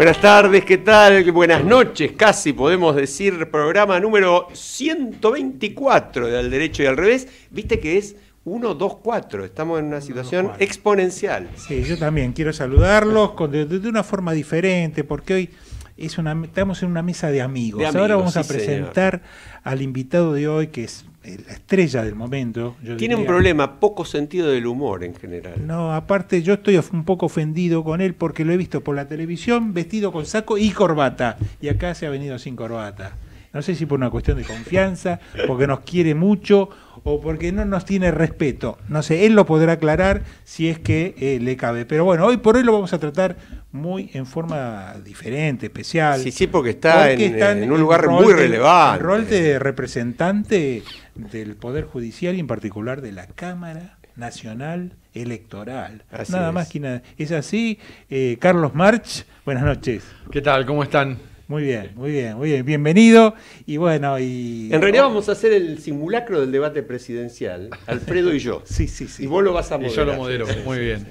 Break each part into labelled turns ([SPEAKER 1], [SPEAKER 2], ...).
[SPEAKER 1] Buenas tardes, ¿qué tal? Buenas noches, casi podemos decir, programa número 124 de Al Derecho y al Revés. Viste que es 1, 2, 4, estamos
[SPEAKER 2] en una situación exponencial. Sí, yo también quiero saludarlos de, una forma diferente, porque hoy estamos en una mesa de amigos. Ahora vamos a presentar al invitado de hoy, que es eh, la estrella del momento. Tiene un problema, poco sentido del
[SPEAKER 1] humor en general.
[SPEAKER 2] No, aparte yo estoy un poco ofendido con él porque lo he visto por la televisión vestido con saco y corbata. Y acá se ha venido sin corbata. No sé si por una cuestión de confianza, porque nos quiere mucho o porque no nos tiene respeto. No sé, él lo podrá aclarar si es que eh, le cabe. Pero bueno, hoy por hoy lo vamos a tratar muy en forma diferente, especial. Sí, sí, porque está en, un lugar muy relevante. El rol de representante del Poder Judicial y en particular de la Cámara Nacional Electoral. nada más que nada. Es así. Eh, Carlos March, buenas noches. ¿Qué tal? ¿Cómo están? Muy bien, muy bien, muy bien. Bienvenido. Y bueno, y. En realidad
[SPEAKER 1] vamos a hacer el simulacro del debate presidencial, Alfredo y yo. sí, sí, sí. Y vos lo vas a moderar. yo lo modelo, muy bien.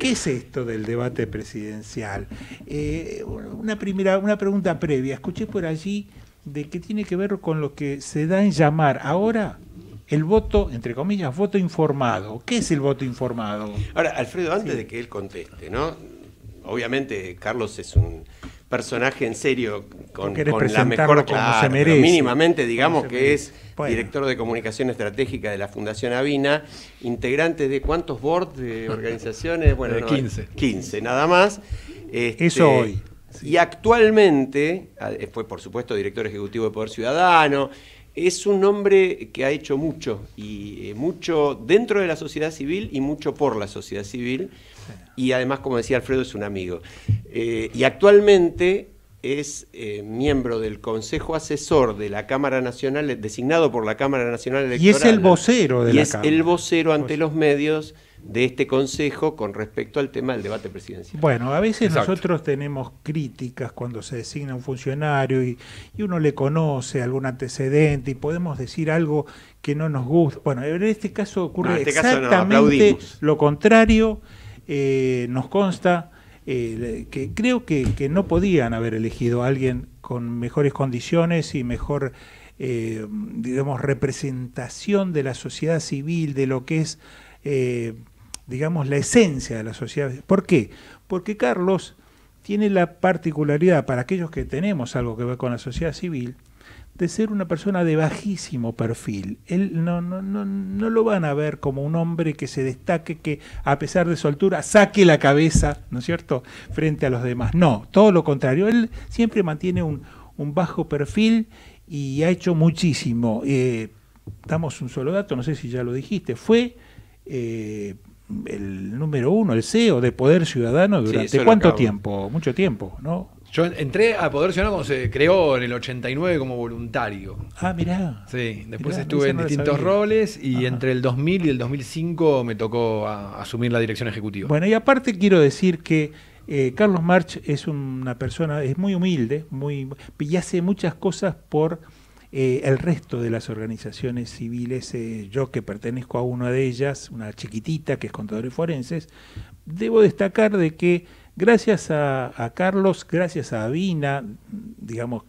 [SPEAKER 2] ¿Qué es esto del debate presidencial? Eh, una primera, una pregunta previa. Escuché por allí de qué tiene que ver con lo que se da en llamar ahora el voto, entre comillas, voto informado. ¿Qué es el voto informado?
[SPEAKER 1] Ahora, Alfredo, antes de que él conteste, ¿no? Obviamente Carlos es un personaje en serio con, la mejor claro, se merece, mínimamente digamos que es director de comunicación estratégica de la Fundación Avina, integrante de cuántos boards de organizaciones, bueno, de 15. 15 nada más. Eso hoy. Y actualmente, eh, fue por supuesto director ejecutivo de Poder Ciudadano, es un hombre que ha hecho mucho, y eh, mucho dentro de la sociedad civil y mucho por la sociedad civil. Y además, como decía Alfredo, es un amigo. Eh, y actualmente es miembro del Consejo Asesor de la Cámara Nacional, designado por la Cámara Nacional Electoral. Y es el vocero de y es el vocero ante pues los medios de este Consejo con respecto al tema del debate presidencial.
[SPEAKER 2] Bueno, a veces nosotros tenemos críticas cuando se designa un funcionario y, uno le conoce algún antecedente y podemos decir algo que no nos gusta. Bueno, en este caso ocurre este exactamente lo contrario, eh, nos consta. Eh, que creo que, no podían haber elegido a alguien con mejores condiciones y mejor eh, digamos, representación de la sociedad civil, de lo que es digamos, la esencia de la sociedad. ¿Por qué? Porque Carlos tiene la particularidad, para aquellos que tenemos algo que ver con la sociedad civil, de ser una persona de bajísimo perfil. Él no, no, lo van a ver como un hombre que se destaque, que a pesar de su altura saque la cabeza, ¿no es cierto?, frente a los demás. No, todo lo contrario. Él siempre mantiene un, bajo perfil y ha hecho muchísimo. Eh, damos un solo dato, no sé si ya lo dijiste, fue eh, el número uno, el CEO de Poder Ciudadano durante cuánto tiempo, mucho tiempo,
[SPEAKER 3] ¿no? Yo entré a Poder Ciudadano cuando se creó en el 89 como voluntario.
[SPEAKER 2] Ah, mirá.
[SPEAKER 3] Sí, después estuve en distintos roles y entre el 2000 y el 2005 me tocó asumir la dirección ejecutiva. Bueno, y
[SPEAKER 2] aparte quiero decir que eh, Carlos March es una persona, es muy humilde, muy, y hace muchas cosas por eh, el resto de las organizaciones civiles, eh, yo que pertenezco a una de ellas, una chiquitita que es Contadores Forenses, debo destacar de que gracias a, Carlos, gracias a Avina, digamos,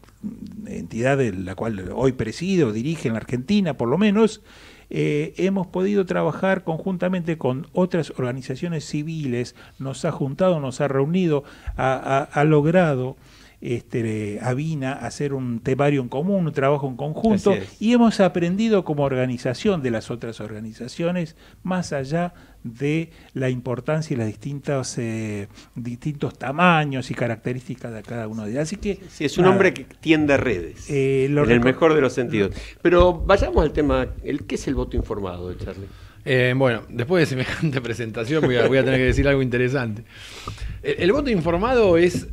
[SPEAKER 2] entidad de la cual hoy presido, dirige en la Argentina por lo menos, eh, hemos podido trabajar conjuntamente con otras organizaciones civiles, nos ha juntado, nos ha reunido, ha logrado este, a hacer un temario en común, un trabajo en conjunto, y hemos aprendido como organización de las otras organizaciones, más allá de la importancia y los distintos, eh, distintos tamaños y características de cada uno de ellas Así que, es un hombre que
[SPEAKER 1] tiende redes, eh, en el mejor de los sentidos. Pero vayamos al tema, el, ¿qué es el voto informado, Charlie?
[SPEAKER 2] Eh, bueno, después
[SPEAKER 3] de semejante presentación voy a, tener que decir algo interesante. el voto informado es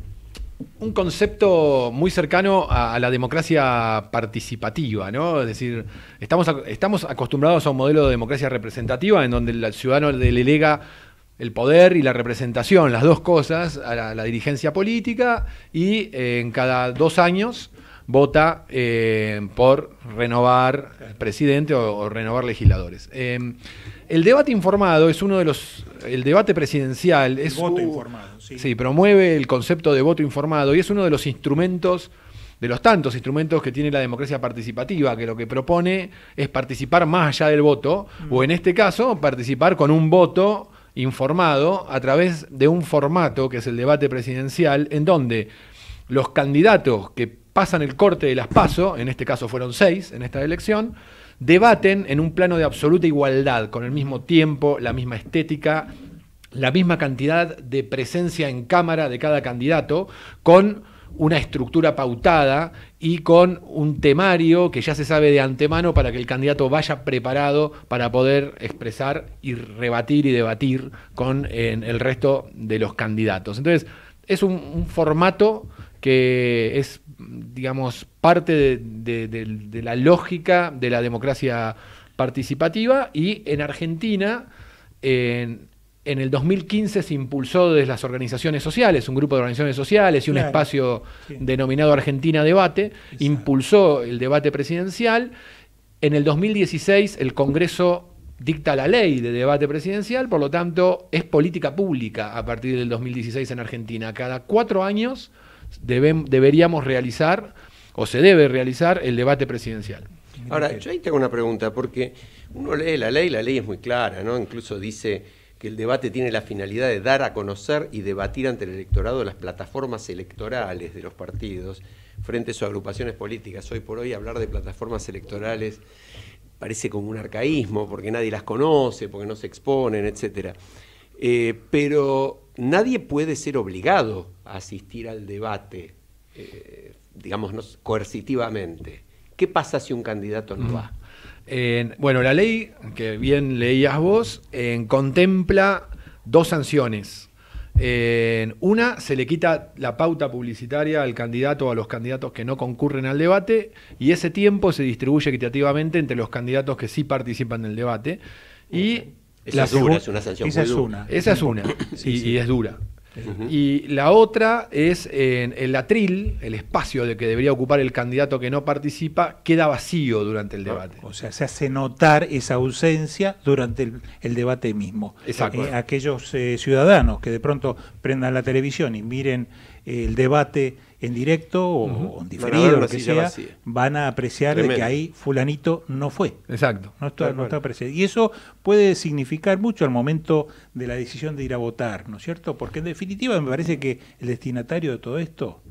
[SPEAKER 3] un concepto muy cercano a, la democracia participativa, ¿no? Es decir, estamos, estamos acostumbrados a un modelo de democracia representativa en donde el ciudadano delega el poder y la representación, las dos cosas, a la, dirigencia política y eh, en cada dos años vota eh, por renovar presidente o, renovar legisladores. Em, el debate informado es uno de los. El debate presidencial es. Voto
[SPEAKER 2] informado. Sí.
[SPEAKER 3] promueve el concepto de voto informado y es uno de los instrumentos de los tantos instrumentos que tiene la democracia participativa, que lo que propone es participar más allá del voto, mm. o en este caso, participar con un voto informado a través de un formato que es el debate presidencial, en donde los candidatos que pasan el corte de las PASO, en este caso fueron seis en esta elección, debaten en un plano de absoluta igualdad, con el mismo tiempo, la misma estética, la misma cantidad de presencia en cámara de cada candidato, con una estructura pautada y con un temario que ya se sabe de antemano para que el candidato vaya preparado para poder expresar y rebatir y debatir con el resto de los candidatos. Entonces, es un, formato que es, digamos, parte de, la lógica de la democracia participativa y en Argentina... en en el 2015 se impulsó desde las organizaciones sociales, un grupo de organizaciones sociales y un espacio denominado Argentina Debate, impulsó el debate presidencial. En el 2016 el Congreso dicta la ley de debate presidencial, por lo tanto es política pública a partir del 2016 en Argentina. Cada cuatro años deberíamos realizar o se debe realizar el debate presidencial.
[SPEAKER 1] Ahora, yo ahí tengo una pregunta, porque uno lee la ley, la ley es muy clara, ¿no? Incluso dice que el debate tiene la finalidad de dar a conocer y debatir ante el electorado las plataformas electorales de los partidos frente a sus agrupaciones políticas. Hoy por hoy hablar de plataformas electorales parece como un arcaísmo, porque nadie las conoce, porque no se exponen, etc. Eh, pero nadie puede ser obligado a asistir al debate, eh, digamos, coercitivamente. ¿Qué pasa si
[SPEAKER 3] un candidato no mm. va? bueno, la ley, que bien leías vos, contempla dos sanciones. una, se le quita la pauta publicitaria al candidato o a los candidatos que no concurren al debate y ese tiempo se distribuye equitativamente entre los candidatos que sí participan el debate. Y esa es una Esa es una. Esa es una, y es dura. Y la otra es en el atril, el espacio de que debería ocupar el candidato que no participa, queda
[SPEAKER 2] vacío durante el ah. debate. O sea, se hace notar esa ausencia durante el, debate mismo. Exacto. Eh, aquellos eh, ciudadanos que de pronto prendan la televisión y miren eh, el debate en directo o, en diferido, lo que sea, van a apreciar que ahí fulanito no fue. Exacto. No está, no está presente. Y eso puede significar mucho al momento de la decisión de ir a votar, ¿no es cierto? Porque en definitiva me parece que el destinatario de todo esto,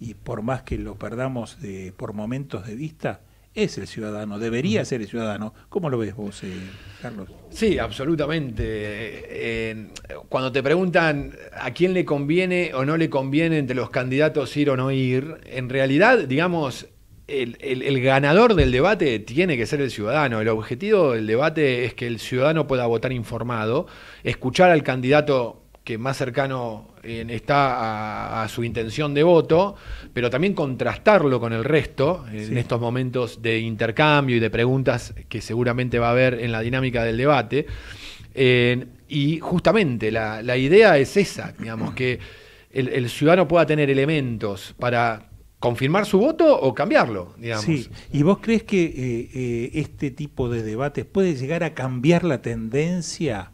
[SPEAKER 2] y por más que lo perdamos de, por momentos de vista, es el ciudadano, debería ser el ciudadano. ¿Cómo lo ves vos, eh, Carlos? Sí, absolutamente.
[SPEAKER 3] Eh, cuando te preguntan a quién le conviene o no le conviene entre los candidatos ir o no ir, en realidad, digamos, el, el, ganador del debate tiene que ser el ciudadano. El objetivo del debate es que el ciudadano pueda votar informado, escuchar al candidato que más cercano eh, está a, su intención de voto, pero también contrastarlo con el resto en estos momentos de intercambio y de preguntas que seguramente va a haber en la dinámica del debate. y justamente la, idea es esa, digamos, que el, ciudadano pueda tener
[SPEAKER 2] elementos para confirmar su voto o cambiarlo, Sí, ¿y vos crees que eh, eh, este tipo de debates puede llegar a cambiar la tendencia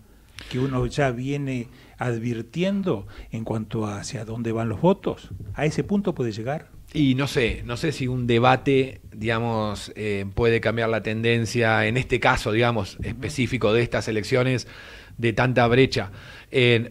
[SPEAKER 2] que uno ya viene advirtiendo en cuanto a hacia dónde van los votos? ¿A ese punto puede llegar?
[SPEAKER 3] Y no sé, no sé si un debate, digamos, eh, puede cambiar la tendencia, en este caso, digamos, específico de estas elecciones, de tanta brecha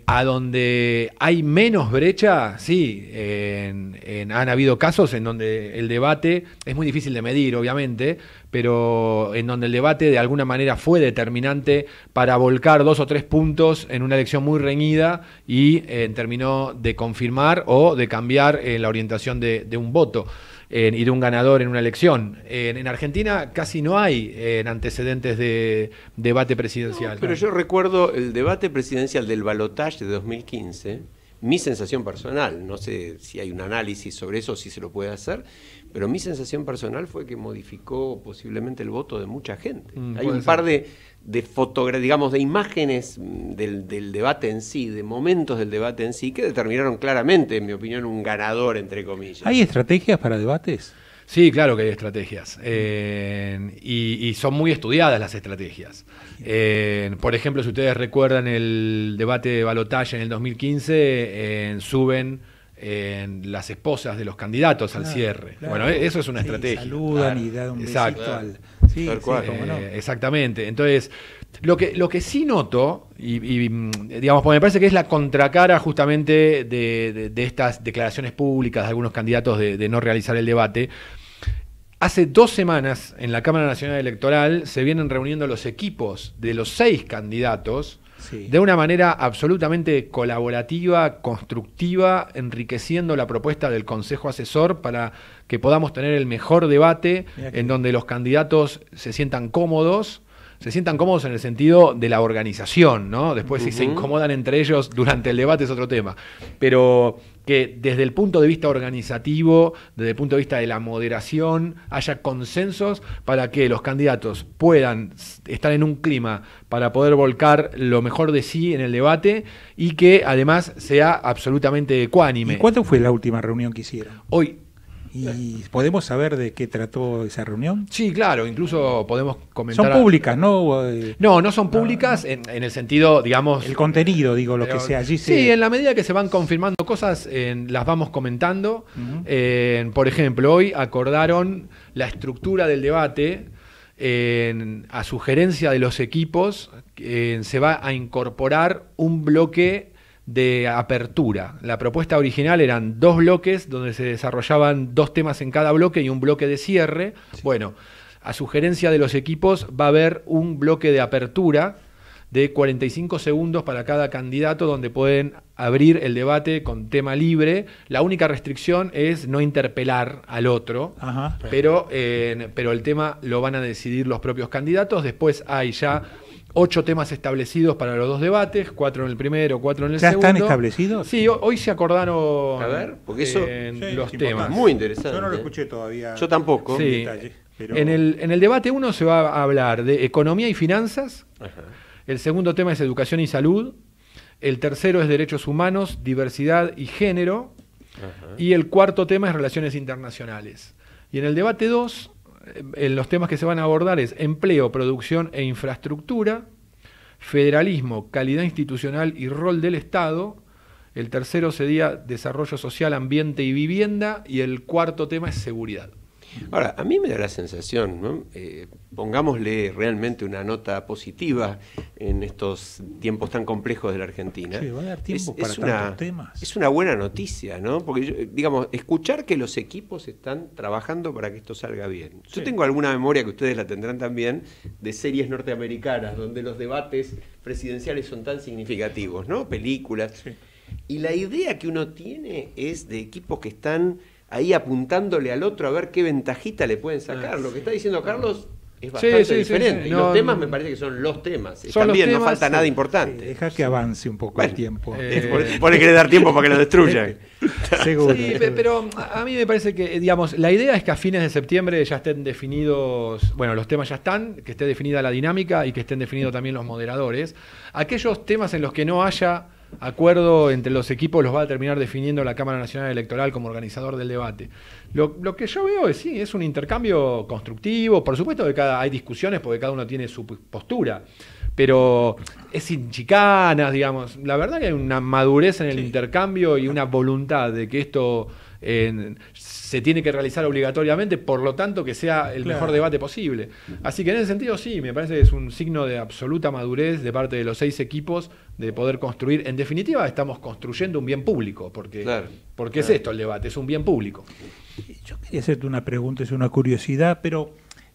[SPEAKER 3] a donde hay menos brecha, sí, han habido casos en donde el debate, es muy difícil de medir obviamente, pero en donde el debate de alguna manera fue determinante para volcar dos o tres puntos en una elección muy reñida y eh, terminó de confirmar o de cambiar eh, la orientación de un voto y de un ganador en una elección. En, Argentina casi no hay antecedentes de debate presidencial. pero
[SPEAKER 1] yo recuerdo el debate presidencial del balotaje de 2015 mi sensación personal, no sé si hay un análisis sobre eso, si se lo puede hacer, pero mi sensación personal fue que modificó posiblemente el voto de mucha gente. Mm, hay un par de, de digamos, de imágenes del, debate en sí, de momentos del debate en sí, que determinaron claramente, en mi opinión, un ganador, entre comillas.
[SPEAKER 3] ¿Hay estrategias para debates? Sí, claro que hay estrategias. Eh, y, son muy estudiadas las estrategias. Eh, por ejemplo, si ustedes recuerdan el debate de Balotaje en el 2015, eh, suben las esposas de los candidatos al cierre. Bueno, eso es una estrategia. Saludan y dan un besito eh, exactamente. Entonces, lo que, lo que sí noto, y, mm, digamos, pues me parece que es la contracara justamente de, estas declaraciones públicas de algunos candidatos de no realizar el debate. Hace dos semanas en la Cámara Nacional Electoral se vienen reuniendo los equipos de los seis candidatos de una manera absolutamente colaborativa, constructiva, enriqueciendo la propuesta del Consejo Asesor para que podamos tener el mejor debate en donde los candidatos se sientan cómodos se sientan cómodos en el sentido de la organización, ¿no? Después si se incomodan entre ellos durante el debate es otro tema. Pero que desde el punto de vista organizativo, desde el punto de vista de la moderación, haya consensos para que los candidatos puedan estar en un clima para poder volcar lo mejor de sí en el debate y que además sea absolutamente ecuánime. cuándo fue la última
[SPEAKER 2] reunión que hicieron? Hoy, ¿Y
[SPEAKER 3] podemos saber de qué trató esa reunión? Sí, claro, incluso podemos comentar. Son públicas,
[SPEAKER 2] ¿no? Eh,
[SPEAKER 3] no, no son públicas en, el sentido,
[SPEAKER 2] digamos. El contenido, digo, lo que sea allí. Sí, en
[SPEAKER 3] la medida que se van confirmando cosas, las vamos comentando. por ejemplo, hoy acordaron
[SPEAKER 2] la estructura
[SPEAKER 3] del debate. a sugerencia de los equipos, se va a incorporar un bloque de apertura. La propuesta original eran dos bloques donde se desarrollaban dos temas en cada bloque y un bloque de cierre. Bueno, a sugerencia de los equipos va a haber un bloque de apertura de 45 segundos para cada candidato donde pueden abrir el debate con tema libre. La única restricción es no interpelar al otro, pero, eh, pero el tema lo van a decidir los propios candidatos. Después hay ya ocho temas establecidos para los dos debates, cuatro en el primero, cuatro en el segundo. ¿Ya están establecidos? Sí, hoy se acordaron a ver, porque eso, los temas. Muy interesante. Yo no lo escuché todavía. Yo tampoco. En, detalle, en, el, en el debate uno se va a hablar de economía y finanzas. El segundo tema es educación y salud. El tercero es derechos humanos, diversidad y género. Y el cuarto tema es relaciones internacionales. Y en el debate 2 eh, los temas que se van a abordar es empleo, producción e infraestructura, federalismo, calidad institucional y rol del Estado. El tercero sería desarrollo social, ambiente y vivienda. Y el cuarto tema es seguridad.
[SPEAKER 1] Ahora, a mí me da la sensación, eh, pongámosle realmente una nota positiva en estos tiempos tan complejos de la Argentina. Sí, va a dar tiempo es, para tantos una, temas. Es una buena noticia, ¿no? Porque, digamos, escuchar que los equipos están trabajando para que esto salga bien. Yo tengo alguna memoria que ustedes la tendrán también de series norteamericanas, donde los debates presidenciales son tan significativos, ¿no? Películas. Y la idea que uno tiene es de equipos que están ahí apuntándole al otro a ver qué ventajita le pueden sacar. Lo que está diciendo Carlos es bastante diferente. los temas me parece que son los temas. Son También no falta nada
[SPEAKER 2] importante. Deja que avance un poco el tiempo. Eh, eh, pone que le dar tiempo para que lo destruya. Seguro. Sí,
[SPEAKER 3] pero a mí me parece que, digamos, la idea es que a fines de septiembre ya estén definidos, bueno, los temas ya están, que esté definida la dinámica y que estén definidos también los moderadores. Aquellos temas en los que no haya acuerdo entre los equipos los va a terminar definiendo la Cámara Nacional Electoral como organizador del debate. Lo, que yo veo es sí, es un intercambio constructivo, por supuesto que hay discusiones porque cada uno tiene su postura, pero es sin chicanas, digamos. La verdad que hay una madurez en el intercambio y una voluntad de que esto se tiene que realizar obligatoriamente, por lo tanto que sea el mejor debate posible. Así que en ese sentido sí, me parece que es un signo de absoluta madurez de parte de los seis equipos de poder construir, en definitiva estamos construyendo un bien público, porque, porque es esto el debate,
[SPEAKER 2] es un bien público. Yo quería hacerte una pregunta, es una curiosidad, pero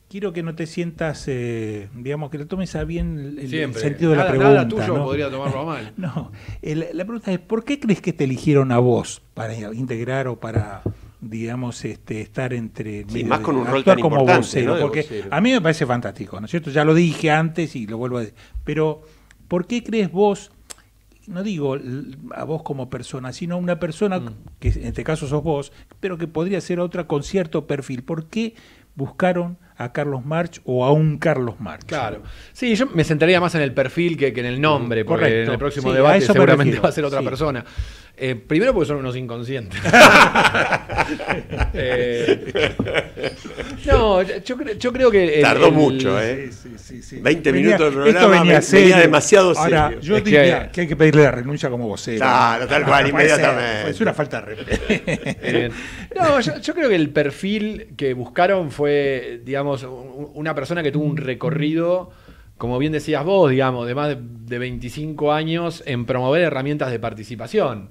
[SPEAKER 2] quiero que no te sientas, eh, digamos, que te tomes a bien el, sentido de la pregunta. tuyo ¿no? podría tomarlo mal. no, la pregunta es, ¿por qué crees que te eligieron a vos para integrar o para digamos, este, estar entre... más con un rol como vocero, porque a mí me parece fantástico, ¿no es cierto? Ya lo dije antes y lo vuelvo a decir. Pero, ¿por qué crees vos, no digo a vos como persona, sino a una persona, mm. que en este caso sos vos, pero que podría ser otra con cierto perfil, ¿por qué buscaron a Carlos March o a un Carlos March.
[SPEAKER 3] Claro. Sí, yo me centraría más en el perfil que, en el nombre, porque en el próximo debate debate seguramente va a ser otra persona. Eh, primero porque son unos inconscientes. eh, no, yo, creo,
[SPEAKER 2] yo creo que. Tardó mucho, ¿eh? Sí, sí, sí, 20 minutos del programa venía, venía, demasiado serio. Ahora, yo diría que, hay que pedirle la renuncia como vos Claro, tal cual, inmediatamente. Es una falta de respeto.
[SPEAKER 3] no, yo, creo que el perfil que buscaron fue, digamos, una persona que tuvo un recorrido. Como bien decías vos, digamos, de más de 25 años en promover herramientas de participación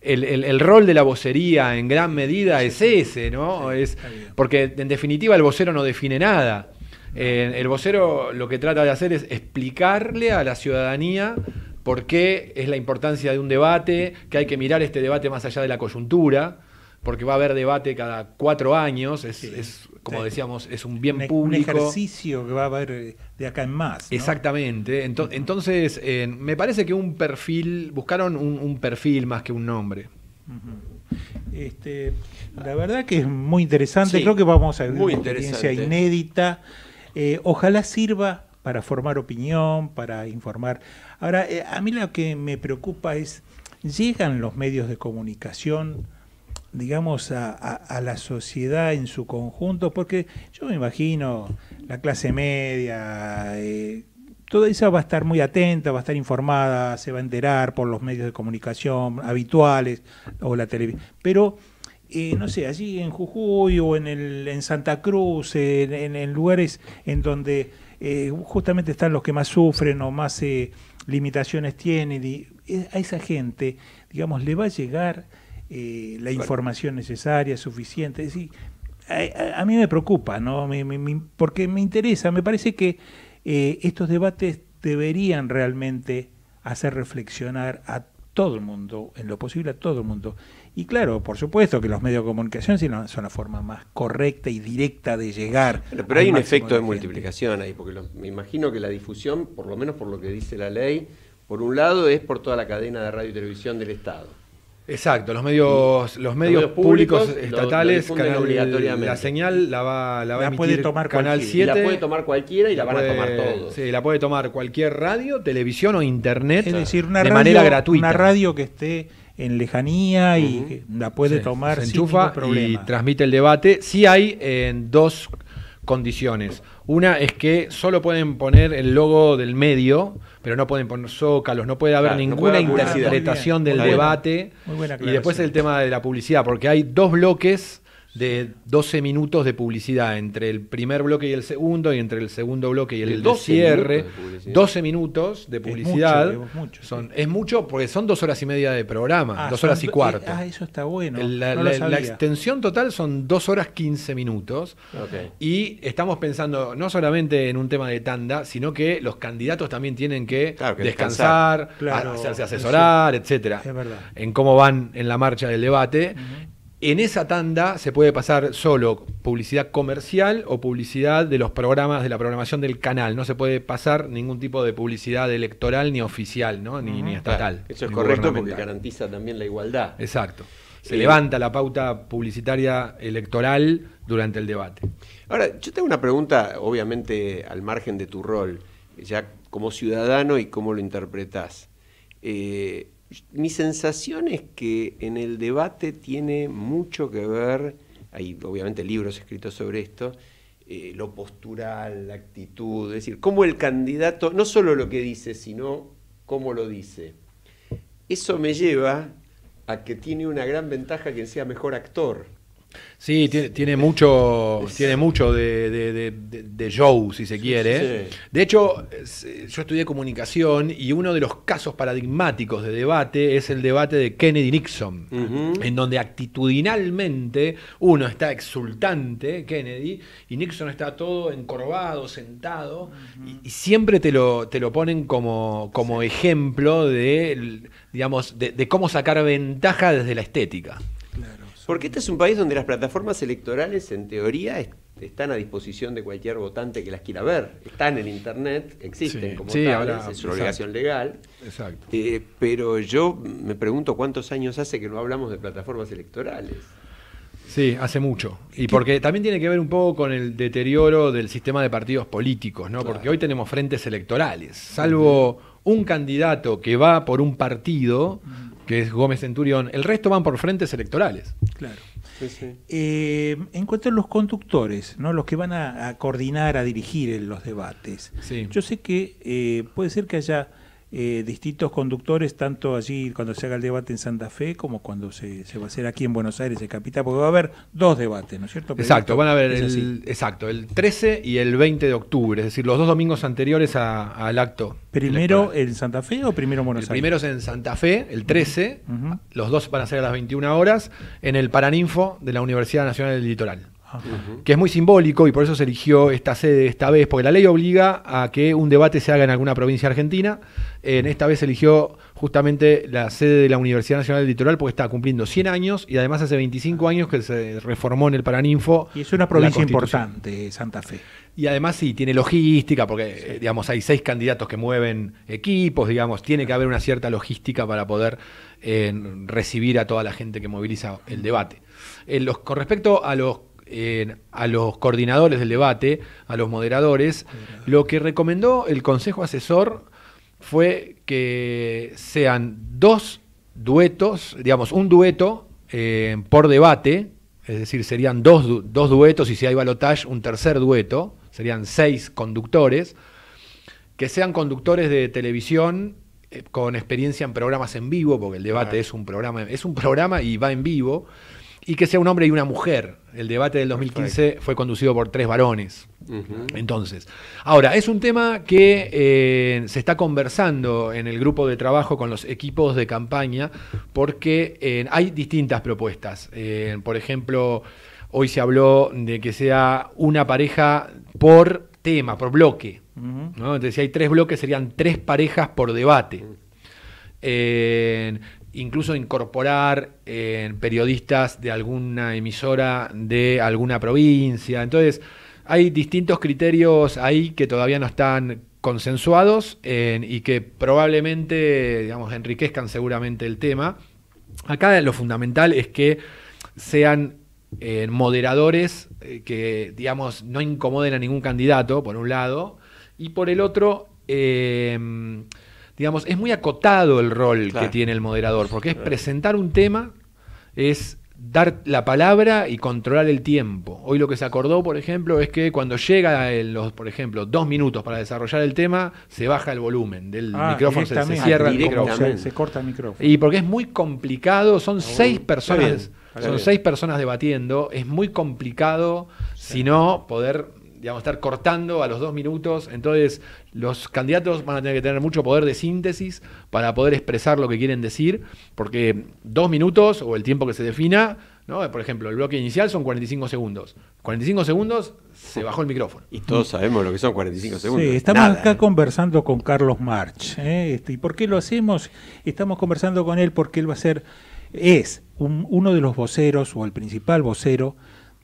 [SPEAKER 3] el, rol de la vocería en gran medida es ese, ¿no? es, porque en definitiva el vocero no define nada. Eh, el vocero lo que trata de hacer es explicarle a la ciudadanía por qué es la importancia de un debate, que hay que mirar este debate más allá de la coyuntura, porque va a haber debate cada cuatro años, como decíamos, es un bien e-, público. Un ejercicio
[SPEAKER 2] que va a haber eh, de acá en más.
[SPEAKER 3] Exactamente. Entonces, eh, me parece que un perfil, buscaron un, perfil más que un nombre.
[SPEAKER 2] Este, la verdad que es muy interesante, creo que vamos a ver una experiencia inédita. Eh, ojalá sirva para formar opinión, para informar. Ahora, a mí lo que me preocupa es, llegan los medios de comunicación digamos, a, la sociedad en su conjunto, porque yo me imagino la clase media, eh, toda esa va a estar muy atenta, va a estar informada, se va a enterar por los medios de comunicación habituales o la televisión. Pero, eh, no sé, allí en Jujuy o en, el, en Santa Cruz, en, en, lugares en donde eh, justamente están los que más sufren o más limitaciones tienen, y a esa gente, digamos, le va a llegar eh, la información necesaria, suficiente. Es a, mí me preocupa, ¿no? porque me interesa, me parece que eh, estos debates deberían realmente hacer reflexionar a todo el mundo, en lo posible a todo el mundo. Y claro, por supuesto que los medios de comunicación son la forma más correcta y directa de llegar. Pero, hay un efecto de,
[SPEAKER 1] multiplicación ahí, porque me imagino que la difusión, por lo menos por lo que dice la ley, por un lado es por toda la cadena de radio y televisión del Estado.
[SPEAKER 3] Exacto, los medios, los medios, públicos, estatales, lo, obligatoriamente. la señal la va, la va a puede tomar
[SPEAKER 2] Canal 7. La puede
[SPEAKER 1] tomar cualquiera y la, van a tomar todos.
[SPEAKER 2] Sí, la puede tomar cualquier radio, televisión o internet. Es decir, una de manera gratuita. Una radio que esté en lejanía y
[SPEAKER 3] la puede tomar enchufa problema. y transmite el debate. Sí hay eh, en dos condiciones. Una es que solo pueden poner el logo del medio, pero no pueden poner zócalos, no puede haber ninguna interpretación del debate. y después el tema de la publicidad, porque hay dos bloques de 12 minutos de publicidad entre el primer bloque y el segundo, y entre el segundo bloque y el, el cierre. Minutos 12 minutos de publicidad. Es mucho, porque son dos horas y media de programa, ah, dos horas y cuarto. ah, eso está bueno. La, extensión total son dos horas quince minutos. Y estamos pensando no solamente en un tema de tanda, sino que los candidatos también tienen que, descansar, hacerse asesorar, etcétera. En cómo van en la marcha del debate. En esa tanda se puede pasar solo publicidad comercial o publicidad de los programas, de la programación del canal. No se puede pasar ningún tipo de publicidad electoral ni oficial, ¿no? ni, estatal. eso es correcto porque garantiza también la igualdad. Exacto. Se eh, levanta la pauta publicitaria electoral durante el debate. Ahora, yo tengo
[SPEAKER 1] una pregunta, obviamente, al margen de tu rol, ya como ciudadano y cómo lo interpretás. Eh, mi sensación es que en el debate tiene mucho que ver, hay obviamente libros escritos sobre esto, eh, lo postural, la actitud, es decir, cómo el candidato, no solo lo que dice, sino cómo lo dice. Eso me lleva a que tiene una gran ventaja quien sea mejor actor.
[SPEAKER 3] Sí, tiene, mucho, tiene mucho de, Joe, show, si se quiere. De hecho, yo estudié comunicación y uno de los casos paradigmáticos de debate es el debate de Kennedy-Nixon, en donde actitudinalmente uno está exultante, Kennedy, y Nixon está todo encorvado, sentado, y, siempre te lo, te lo ponen como, ejemplo de, de cómo sacar ventaja desde la estética.
[SPEAKER 1] Porque este es un país donde las plataformas electorales, en teoría, están a disposición de cualquier votante que las quiera ver. Están en Internet, existen como tal, es obligación legal. Exacto. Eh, pero yo me pregunto cuántos años hace que no hablamos de plataformas electorales.
[SPEAKER 3] Sí, hace mucho. Y porque también tiene que ver un poco con el deterioro del sistema de partidos políticos, ¿no? Porque hoy tenemos frentes electorales. Salvo un candidato que va por un partido, que es Gómez Centurión, el resto van por frentes
[SPEAKER 2] electorales. Claro. Eh, en cuanto a los conductores, ¿no? los que van a, coordinar, a dirigir los debates, yo sé que eh, puede ser que haya eh, distintos conductores, tanto allí cuando se haga el debate en Santa Fe como cuando se, va a hacer aquí en Buenos Aires, de Capital, porque va a haber dos debates, ¿no es cierto? Exacto, van a haber el,
[SPEAKER 3] exacto, el 13 y el 20 de octubre, es decir, los dos domingos anteriores al acto. ¿Primero en Santa Fe o primero en Buenos el Aires? Primero es en Santa Fe, el 13, los dos van a ser a las 21 horas, en el Paraninfo de la Universidad Nacional del Litoral que es muy simbólico y por eso se eligió esta sede esta vez, porque la ley obliga a que un debate se haga en alguna provincia argentina. En esta vez se eligió justamente la sede de la Universidad Nacional del Litoral porque está cumpliendo 100 años y además hace 25 años que se reformó en el Paraninfo. Y es una provincia importante, Santa Fe. Y además sí, tiene logística, porque eh, digamos hay seis candidatos que mueven equipos, digamos, tiene que haber una cierta logística para poder eh, recibir a toda la gente que moviliza el debate. Eh, con respecto a los a los coordinadores del debate, a los moderadores, lo que recomendó el Consejo Asesor fue que sean dos duetos, digamos, un dueto eh, por debate, es decir, serían dos, duetos y si hay balotage, un tercer dueto, serían seis conductores, que sean conductores de televisión eh, con experiencia en programas en vivo, porque el debate es un programa, es un programa y va en vivo, y que sea un hombre y una mujer. El debate del 2015 fue conducido por tres varones. Entonces, ahora, es un tema que eh, se está conversando en el grupo de trabajo con los equipos de campaña porque eh, hay distintas propuestas. Eh, por ejemplo, hoy se habló de que sea una pareja por tema, por bloque. Entonces, si hay tres bloques, serían tres parejas por debate incluso incorporar eh, periodistas de alguna emisora de alguna provincia. Entonces, hay distintos criterios ahí que todavía no están consensuados y que probablemente, digamos, enriquezcan seguramente el tema. Acá lo fundamental es que sean eh, moderadores eh, que, digamos, no incomoden a ningún candidato, por un lado, y por el otro, digamos, es muy acotado el rol que tiene el moderador, porque es presentar un tema, es dar la palabra y controlar el tiempo. Hoy lo que se acordó, por ejemplo, es que cuando llega los, por ejemplo, dos minutos para desarrollar el tema, se baja el volumen del ah, micrófono, se, cierra el micrófono. Se, corta el micrófono. Y porque es muy complicado, son seis personas, son seis personas debatiendo, es muy complicado, si no, poder digamos, estar cortando a los dos minutos. Entonces, los candidatos van a tener que tener mucho poder de síntesis para poder expresar lo que quieren decir, porque dos minutos o el tiempo que se defina, ¿no? por ejemplo, el bloque inicial son 45 segundos. 45 segundos se bajó el micrófono. Y
[SPEAKER 1] todos sabemos lo que son 45
[SPEAKER 2] segundos. estamos acá ¿eh? conversando con Carlos March. ¿eh? Este, ¿Y por qué lo hacemos? Estamos conversando con él porque él va a ser, es uno de los voceros o el principal vocero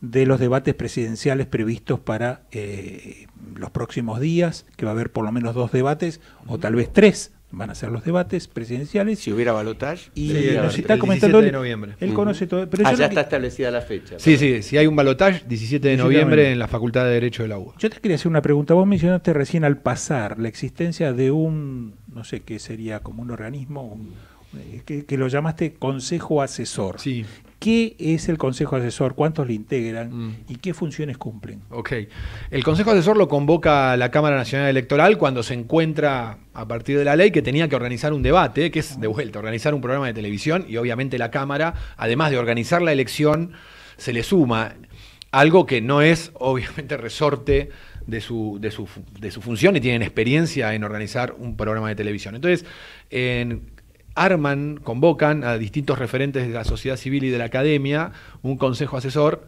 [SPEAKER 2] de los debates presidenciales previstos para eh, los próximos días, que va a haber por lo menos dos debates, o tal vez tres, van a ser los debates presidenciales. Si hubiera balotaje, y el 17 de noviembre. Él, conoce todo. Pero ah, está establecida la fecha. Sí,
[SPEAKER 3] sí, si hay un balotaje, 17 de noviembre en la Facultad de Derecho de la U.
[SPEAKER 2] Yo te quería hacer una pregunta. Vos mencionaste recién al pasar la existencia de un, no sé qué sería, como un organismo, eh, que, que, lo llamaste Consejo Asesor. Sí. ¿Qué es el Consejo Asesor? ¿Cuántos le integran? Mm. ¿Y qué funciones cumplen? Ok. El
[SPEAKER 3] Consejo Asesor lo convoca la Cámara Nacional Electoral cuando se encuentra, a partir de la ley, que tenía que organizar un debate, que es de vuelta, organizar un programa de televisión y obviamente la Cámara, además de organizar la elección, se le suma algo que no es obviamente resorte de su, de su, de su función y tienen experiencia en organizar un programa de televisión. Entonces, en arman, convocan a distintos referentes de la sociedad civil y de la academia, un consejo asesor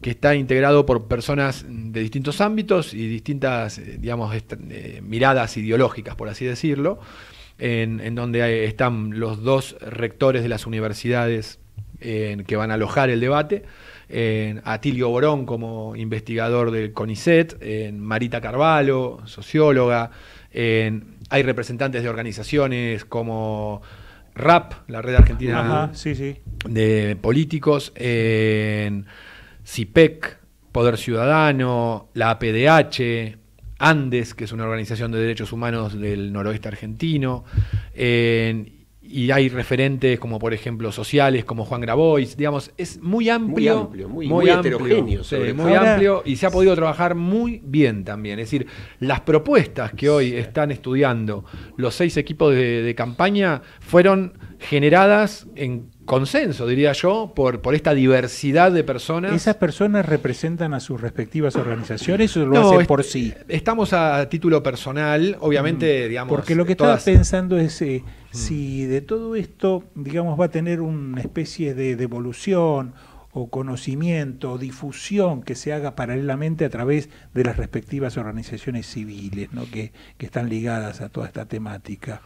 [SPEAKER 3] que está integrado por personas de distintos ámbitos y distintas, eh, digamos, eh, miradas ideológicas, por así decirlo, en, donde eh, están los dos rectores de las universidades que van a alojar el debate, en Atilio Borón como investigador del CONICET, Marita Carvalho, socióloga, hay representantes de organizaciones como RAP, la red argentina de políticos, CIPEC, e Poder Ciudadano, la APDH, Andes, que es una organización de derechos humanos del noroeste argentino, y hay referentes como por ejemplo sociales como Juan Grabois, digamos, es muy amplio, muy amplio, muy, heterogéneo, muy amplio y se ha podido trabajar muy bien también, es decir, las propuestas que hoy están estudiando los seis equipos de, campaña fueron generadas en consenso, diría yo, por, por esta diversidad de personas. ¿Esas
[SPEAKER 2] personas representan a sus respectivas organizaciones o lo hacen por sí?
[SPEAKER 3] Estamos a título personal, obviamente, mm. digamos. Porque lo que estaba
[SPEAKER 2] pensando es eh, Mm. si de todo esto, digamos, va a tener una especie de devolución o conocimiento o difusión que se haga paralelamente a través de las respectivas organizaciones civiles ¿no? que, están ligadas a toda esta temática.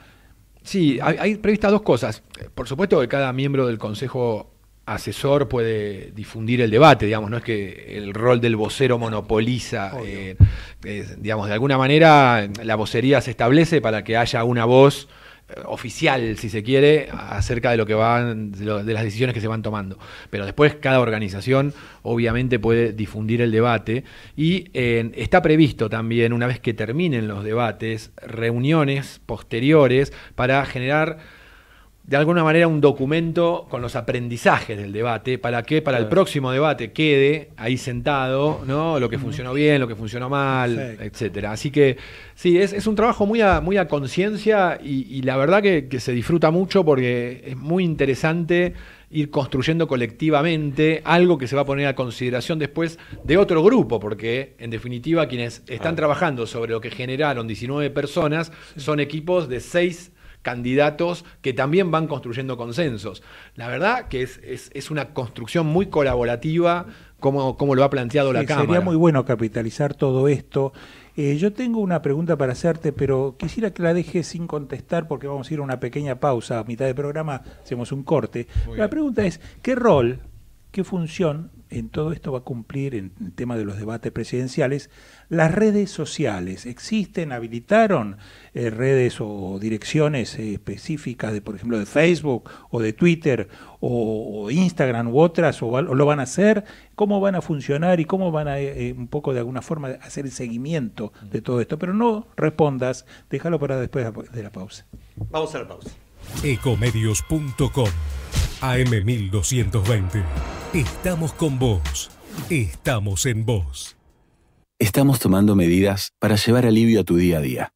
[SPEAKER 2] Sí, hay, hay previstas dos cosas. Por supuesto que cada miembro del Consejo asesor
[SPEAKER 3] puede difundir el debate, digamos, no es que el rol del vocero monopoliza, eh, digamos, de alguna manera la vocería se establece para que haya una voz eh, oficial, si se quiere, acerca de lo que van, de las decisiones que se van tomando. Pero después cada organización obviamente puede difundir el debate y está previsto también, una vez que terminen los debates, reuniones posteriores para generar de alguna manera un documento con los aprendizajes del debate, para que para el próximo debate quede ahí sentado, ¿no? Lo que funcionó bien, lo que funcionó mal, etc. etcétera. Así que sí, es, un trabajo muy a, muy a conciencia y, la verdad que, se disfruta mucho porque es muy interesante ir construyendo colectivamente algo que se va a poner a consideración después de otro grupo, porque en definitiva quienes están trabajando sobre lo que generaron 19 personas son equipos de 6 candidatos que también van construyendo consensos. La verdad que es, es, una construcción muy colaborativa, como, como lo ha planteado la Cámara. Sería muy
[SPEAKER 2] bueno capitalizar todo esto. Eh, yo tengo una pregunta para hacerte, pero quisiera que la dejes sin contestar porque vamos a ir a una pequeña pausa. A mitad de programa hacemos un corte. la pregunta es, ¿qué rol, qué función en todo esto va a cumplir en el tema de los debates presidenciales, las redes sociales. ¿Existen, habilitaron eh, redes o direcciones eh, específicas de, por ejemplo, de Facebook o de Twitter o, Instagram u otras, o, lo van a hacer? ¿Cómo van a funcionar y cómo van a, eh, un poco de alguna forma, hacer el seguimiento de todo esto? Pero no respondas, déjalo para después de la pausa. Vamos
[SPEAKER 4] a la pausa. Ecomedios.com AM1220. Estamos con vos. Estamos en vos. Estamos tomando medidas para llevar alivio a tu día a día.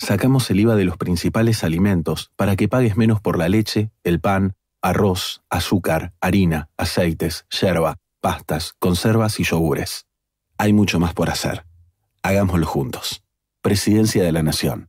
[SPEAKER 4] Sacamos el IVA de los principales alimentos para que pagues menos por la leche, el pan, arroz, azúcar, harina, aceites, yerba, pastas, conservas y yogures. Hay mucho más por hacer. Hagámoslo juntos. Presidencia de la Nación.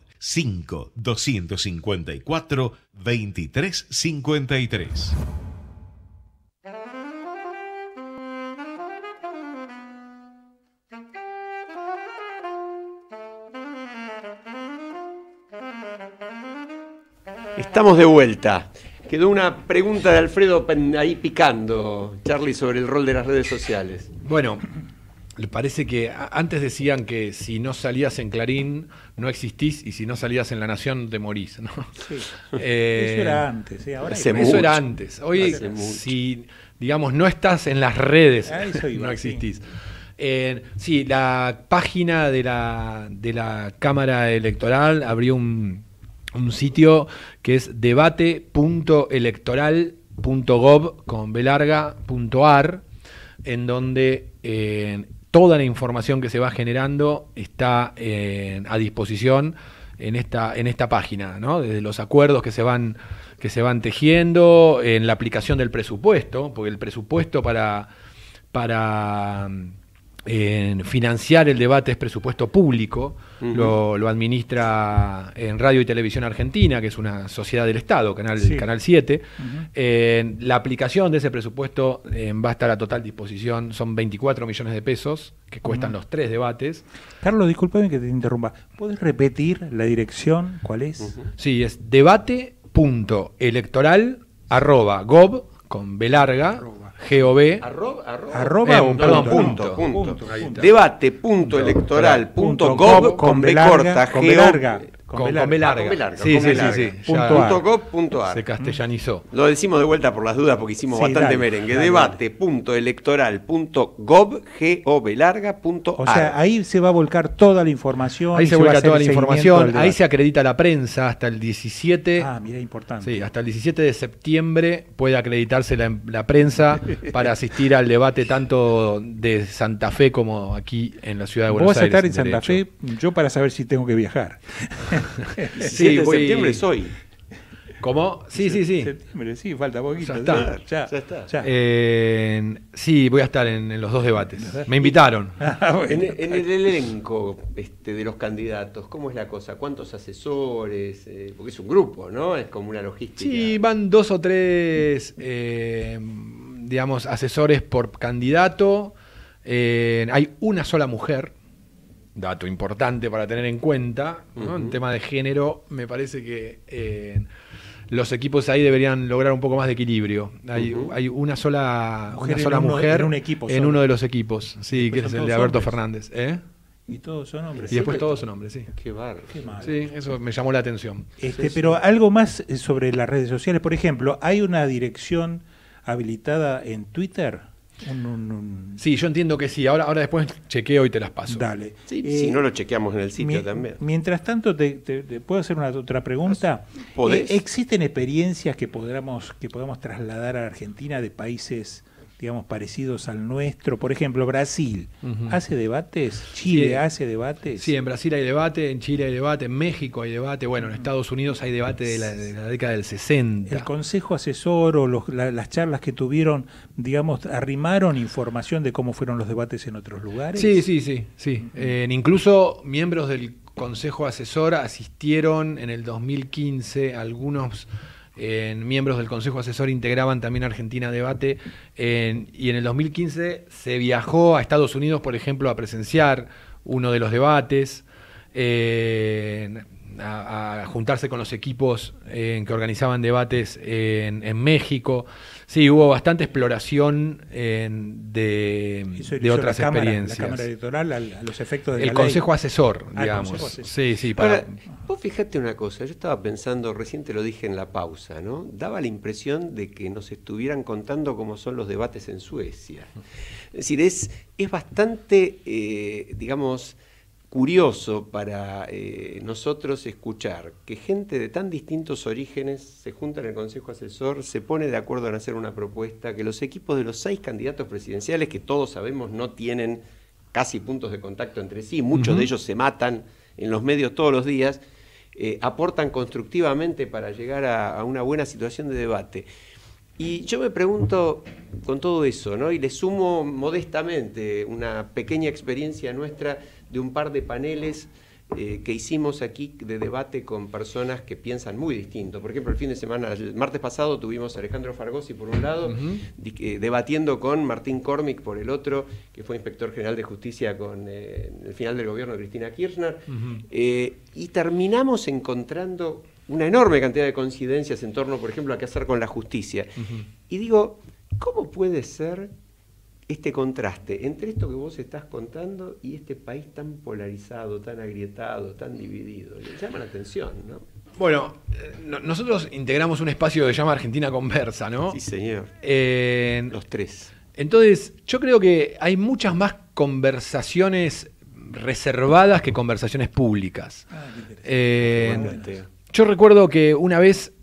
[SPEAKER 4] 5 254 2353.
[SPEAKER 1] Estamos de vuelta. Quedó una pregunta de Alfredo ahí picando, Charlie, sobre el rol de las redes
[SPEAKER 3] sociales. Bueno, parece que antes decían que si no salías en Clarín no existís y si no salías en La Nación te morís. ¿no? Sí. Eh, eso era antes. ¿sí? Ahora eso era antes. Hoy, si digamos no estás en las redes, no existís. Eh, sí. la página de la, de la Cámara Electoral abrió un, un sitio que es debate.electoral.gov con belarga.ar en donde eh, toda la información que se va generando está eh, a disposición en esta, en esta página, ¿no? Desde los acuerdos que se van, que se van tejiendo, en la aplicación del presupuesto, porque el presupuesto para, mm, financiar el debate es presupuesto público lo, administra en Radio y Televisión Argentina, que es una sociedad del Estado, Canal, canal 7. Eh, la aplicación de ese presupuesto eh, va a estar a total disposición, son 24 millones de pesos, que cuestan los tres debates.
[SPEAKER 2] Carlos, disculpame que te interrumpa.
[SPEAKER 3] ¿Puedes repetir la dirección? ¿Cuál es? Sí, es debate.electoral.gov con B larga Arroba, con, corta.
[SPEAKER 1] larga. Sí, sí, sí, Se castellanizó. Lo decimos de vuelta por las dudas porque hicimos bastante merengue.
[SPEAKER 3] Debate.electoral.gov.gov O sea, ahí
[SPEAKER 2] se va a volcar toda la información. Ahí se, toda la información. Ahí se
[SPEAKER 3] acredita la prensa hasta el 17. Ah, mira, importante. hasta el 17 de septiembre puede acreditarse la, prensa para asistir al debate tanto de Santa Fe como aquí en la ciudad de Buenos Aires. a estar en Santa Fe,
[SPEAKER 2] yo para saber si tengo que viajar. sí, septiembre es hoy. ¿Cómo? Sí, sí, sí. Septiembre, sí, falta poquito. Ya está.
[SPEAKER 3] Ya, está. sí, voy a estar en, los dos debates. Me invitaron. Ah, en,
[SPEAKER 1] el elenco este, de los candidatos, ¿cómo es la cosa? ¿Cuántos asesores? Eh, porque es un grupo, ¿no? Es como una logística.
[SPEAKER 3] Sí, van dos o tres, eh, digamos, asesores por candidato. Eh, hay una sola mujer dato importante para tener en cuenta, ¿no? en tema de género, me parece que eh, los equipos ahí deberían lograr un poco más de equilibrio. Hay, una sola, mujer, sola en uno, uno
[SPEAKER 2] de los equipos, sí, que es el de Alberto Fernández. ¿eh? Y todos son hombres. Y después todos son hombres, sí. Qué bárbaro. Sí, eso me llamó la atención. Este, pero algo más eh, sobre las redes sociales. Por ejemplo, hay una dirección habilitada en Twitter Sí, yo entiendo que sí. Ahora, ahora después chequeo y te las paso. Dale. Eh, si no lo chequeamos en el sitio también. Mientras tanto, te, puedo hacer una otra pregunta. Eh, ¿Existen experiencias que podamos, que podamos trasladar a Argentina de países digamos, parecidos al nuestro. Por ejemplo, Brasil, ¿hace debates? ¿Chile hace debates? Sí, en Brasil hay debate,
[SPEAKER 3] en Chile hay debate, en México hay debate, bueno, en Estados Unidos hay debate de la, década del 60. El
[SPEAKER 2] Consejo Asesor o las charlas que tuvieron, digamos, arrimaron información de cómo fueron los debates en otros lugares. Sí,
[SPEAKER 3] sí, sí, sí. Eh, incluso miembros del Consejo Asesor asistieron en el 2015 a algunos en miembros del Consejo Asesor integraban también Argentina Debate, y en el 2015 se viajó a Estados Unidos, por ejemplo, a presenciar uno de los debates, a, juntarse con los equipos eh, que organizaban debates en México. Sí, hubo bastante exploración de, otras experiencias.
[SPEAKER 2] los efectos del. El Consejo Asesor, ah, digamos. Consejo Sí,
[SPEAKER 1] vos fijate una cosa, yo estaba pensando, recién te lo dije en la pausa, ¿no? Daba la impresión de que nos estuvieran contando cómo son los debates en Suecia. Es decir, es, es bastante, eh, digamos, curioso para eh, nosotros escuchar que gente de tan distintos orígenes se junta en el Consejo Asesor, se pone de acuerdo en hacer una propuesta, que los equipos de los seis candidatos presidenciales, que todos sabemos no tienen casi puntos de contacto entre sí, muchos de ellos se matan en los medios todos los días, eh, aportan constructivamente para llegar a, a una buena situación de debate. Y yo me pregunto con todo eso, ¿no? Y le sumo modestamente una pequeña experiencia nuestra de un par de paneles eh, que hicimos aquí de debate con personas que piensan muy distinto. Por ejemplo, el fin de semana, el martes pasado tuvimos a Alejandro Fargosi por un lado, eh, debatiendo con Martín Cormick por el otro, que fue inspector general de justicia con eh, el final del gobierno de Cristina Kirchner, y terminamos encontrando una enorme cantidad de coincidencias en torno, por ejemplo, a qué hacer con la justicia. Y digo, ¿cómo puede ser este contraste entre esto que vos estás contando y este país tan polarizado, tan agrietado, tan dividido. Le llama la atención, ¿no?
[SPEAKER 3] Bueno, eh, nosotros integramos un espacio que se llama Argentina Conversa, ¿no? Sí, señor. Eh, Los tres. Entonces, yo creo que hay muchas más conversaciones reservadas que conversaciones públicas. Ah, eh, yo recuerdo que una vez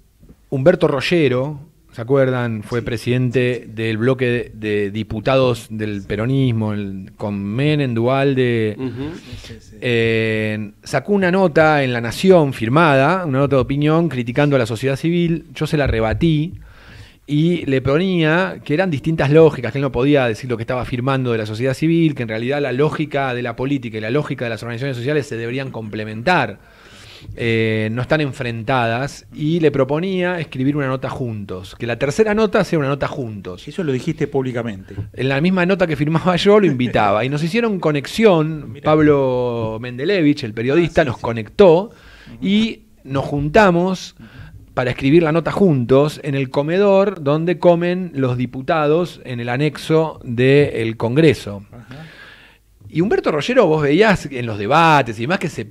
[SPEAKER 3] Humberto Rollero, ¿Se acuerdan? Fue presidente del bloque de, diputados del peronismo, el, con Menem, Dualde. Eh, sacó una nota en La Nación firmada, una nota de opinión criticando a la sociedad civil. Yo se la rebatí y le ponía que eran distintas lógicas, que él no podía decir lo que estaba firmando de la sociedad civil, que en realidad la lógica de la política y la lógica de las organizaciones sociales se deberían complementar. Eh, no están enfrentadas, y le proponía escribir una nota juntos, que la tercera nota sea una nota juntos. Y Eso lo dijiste públicamente. En la misma nota que firmaba yo lo invitaba, y nos hicieron conexión, Pablo Mendelevich, el periodista, ah, nos conectó, y nos juntamos para escribir la nota juntos en el comedor donde comen los diputados en el anexo del Congreso. Y Humberto Rollero, vos veías en los debates y demás que se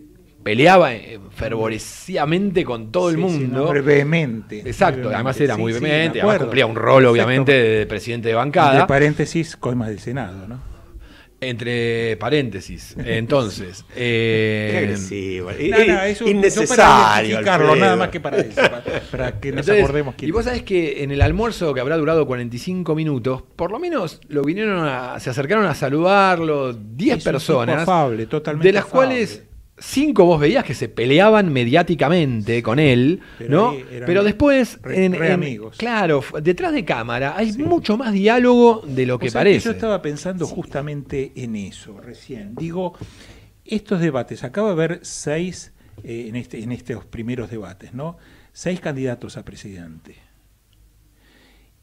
[SPEAKER 3] peleaba eh, fervorecidamente con todo el mundo. Sí, vehemente. Exacto, además era muy vehemente, además cumplía un rol obviamente de presidente de bancada. Entre
[SPEAKER 2] paréntesis, coma del Senado, ¿no?
[SPEAKER 3] Entre paréntesis. Entonces. eh, no, no, es un, innecesario. nada más que para eso, para, que nos acordemos quién. Y vos sabés que en el almuerzo, que habrá durado 45 minutos, por lo menos lo vinieron a, se acercaron a saludarlo 10 personas. afable, totalmente de las cuales cinco vos veías que se peleaban mediáticamente con él, pero ¿no? Pero después,
[SPEAKER 2] claro, detrás de cámara hay mucho más diálogo de lo que parece. yo estaba pensando justamente en eso recién. Digo, estos debates, acabo de haber seis eh, en, este, en estos primeros debates, ¿no? Seis candidatos a presidente.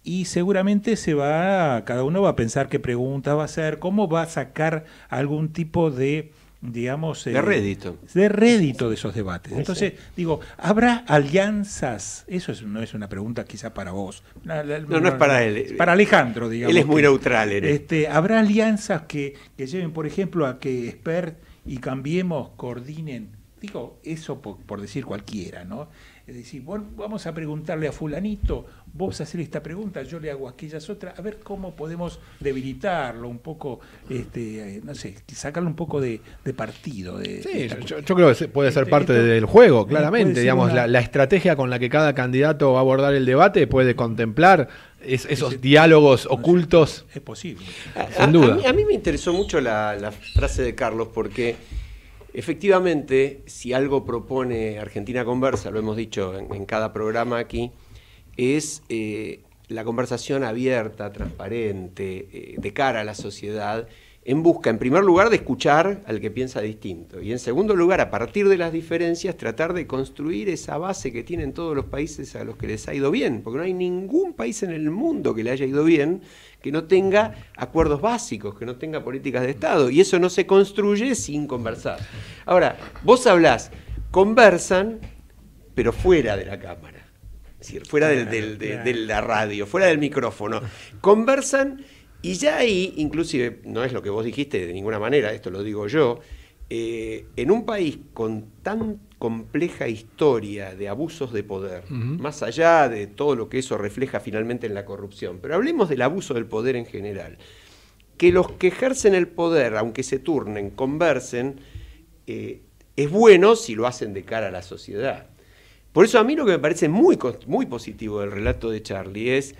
[SPEAKER 2] Y seguramente se va, cada uno va a pensar qué pregunta va a hacer, cómo va a sacar algún tipo de digamos... De eh, rédito. De rédito de esos debates. Entonces, digo, ¿habrá alianzas? Eso no es una pregunta quizá para vos. no, no, es para él. Eh, para Alejandro, digamos. Él es muy neutral. Este, ¿Habrá alianzas que, lleven, por ejemplo, a que Expert y Cambiemos coordinen? Digo, eso por decir cualquiera, ¿no? Es decir, bueno, vamos a preguntarle a fulanito, vos hacer esta pregunta, yo le hago aquellas otras, a ver cómo podemos debilitarlo un poco, este, eh, no sé, sacarlo un poco de, partido. sí, yo, creo
[SPEAKER 3] que puede ser este, parte del juego, claramente. Digamos, la, estrategia con la que cada candidato va a abordar el debate puede contemplar esos diálogos ocultos. Es posible. Sin duda. A,
[SPEAKER 1] mí, me interesó mucho la, frase de Carlos porque Efectivamente, si algo propone Argentina Conversa, lo hemos dicho en, cada programa aquí, es eh, la conversación abierta, transparente, eh, de cara a la sociedad en busca, en primer lugar, de escuchar al que piensa distinto y en segundo lugar, a partir de las diferencias, tratar de construir esa base que tienen todos los países a los que les ha ido bien, porque no hay ningún país en el mundo que le haya ido bien que no tenga acuerdos básicos, que no tenga políticas de Estado y eso no se construye sin conversar. Ahora, vos hablás, conversan, pero fuera de la cámara, fuera de, de la radio, fuera del micrófono, conversan y ya ahí, inclusive, no es lo que vos dijiste de ninguna manera, esto lo digo yo, eh, en un país con tan compleja historia de abusos de poder, más allá de todo lo que eso refleja finalmente en la corrupción, pero hablemos del abuso del poder en general, que los que ejercen el poder, aunque se turnen, conversen, eh, es bueno si lo hacen de cara a la sociedad. Por eso a mí lo que me parece muy, muy positivo del relato de Charlie es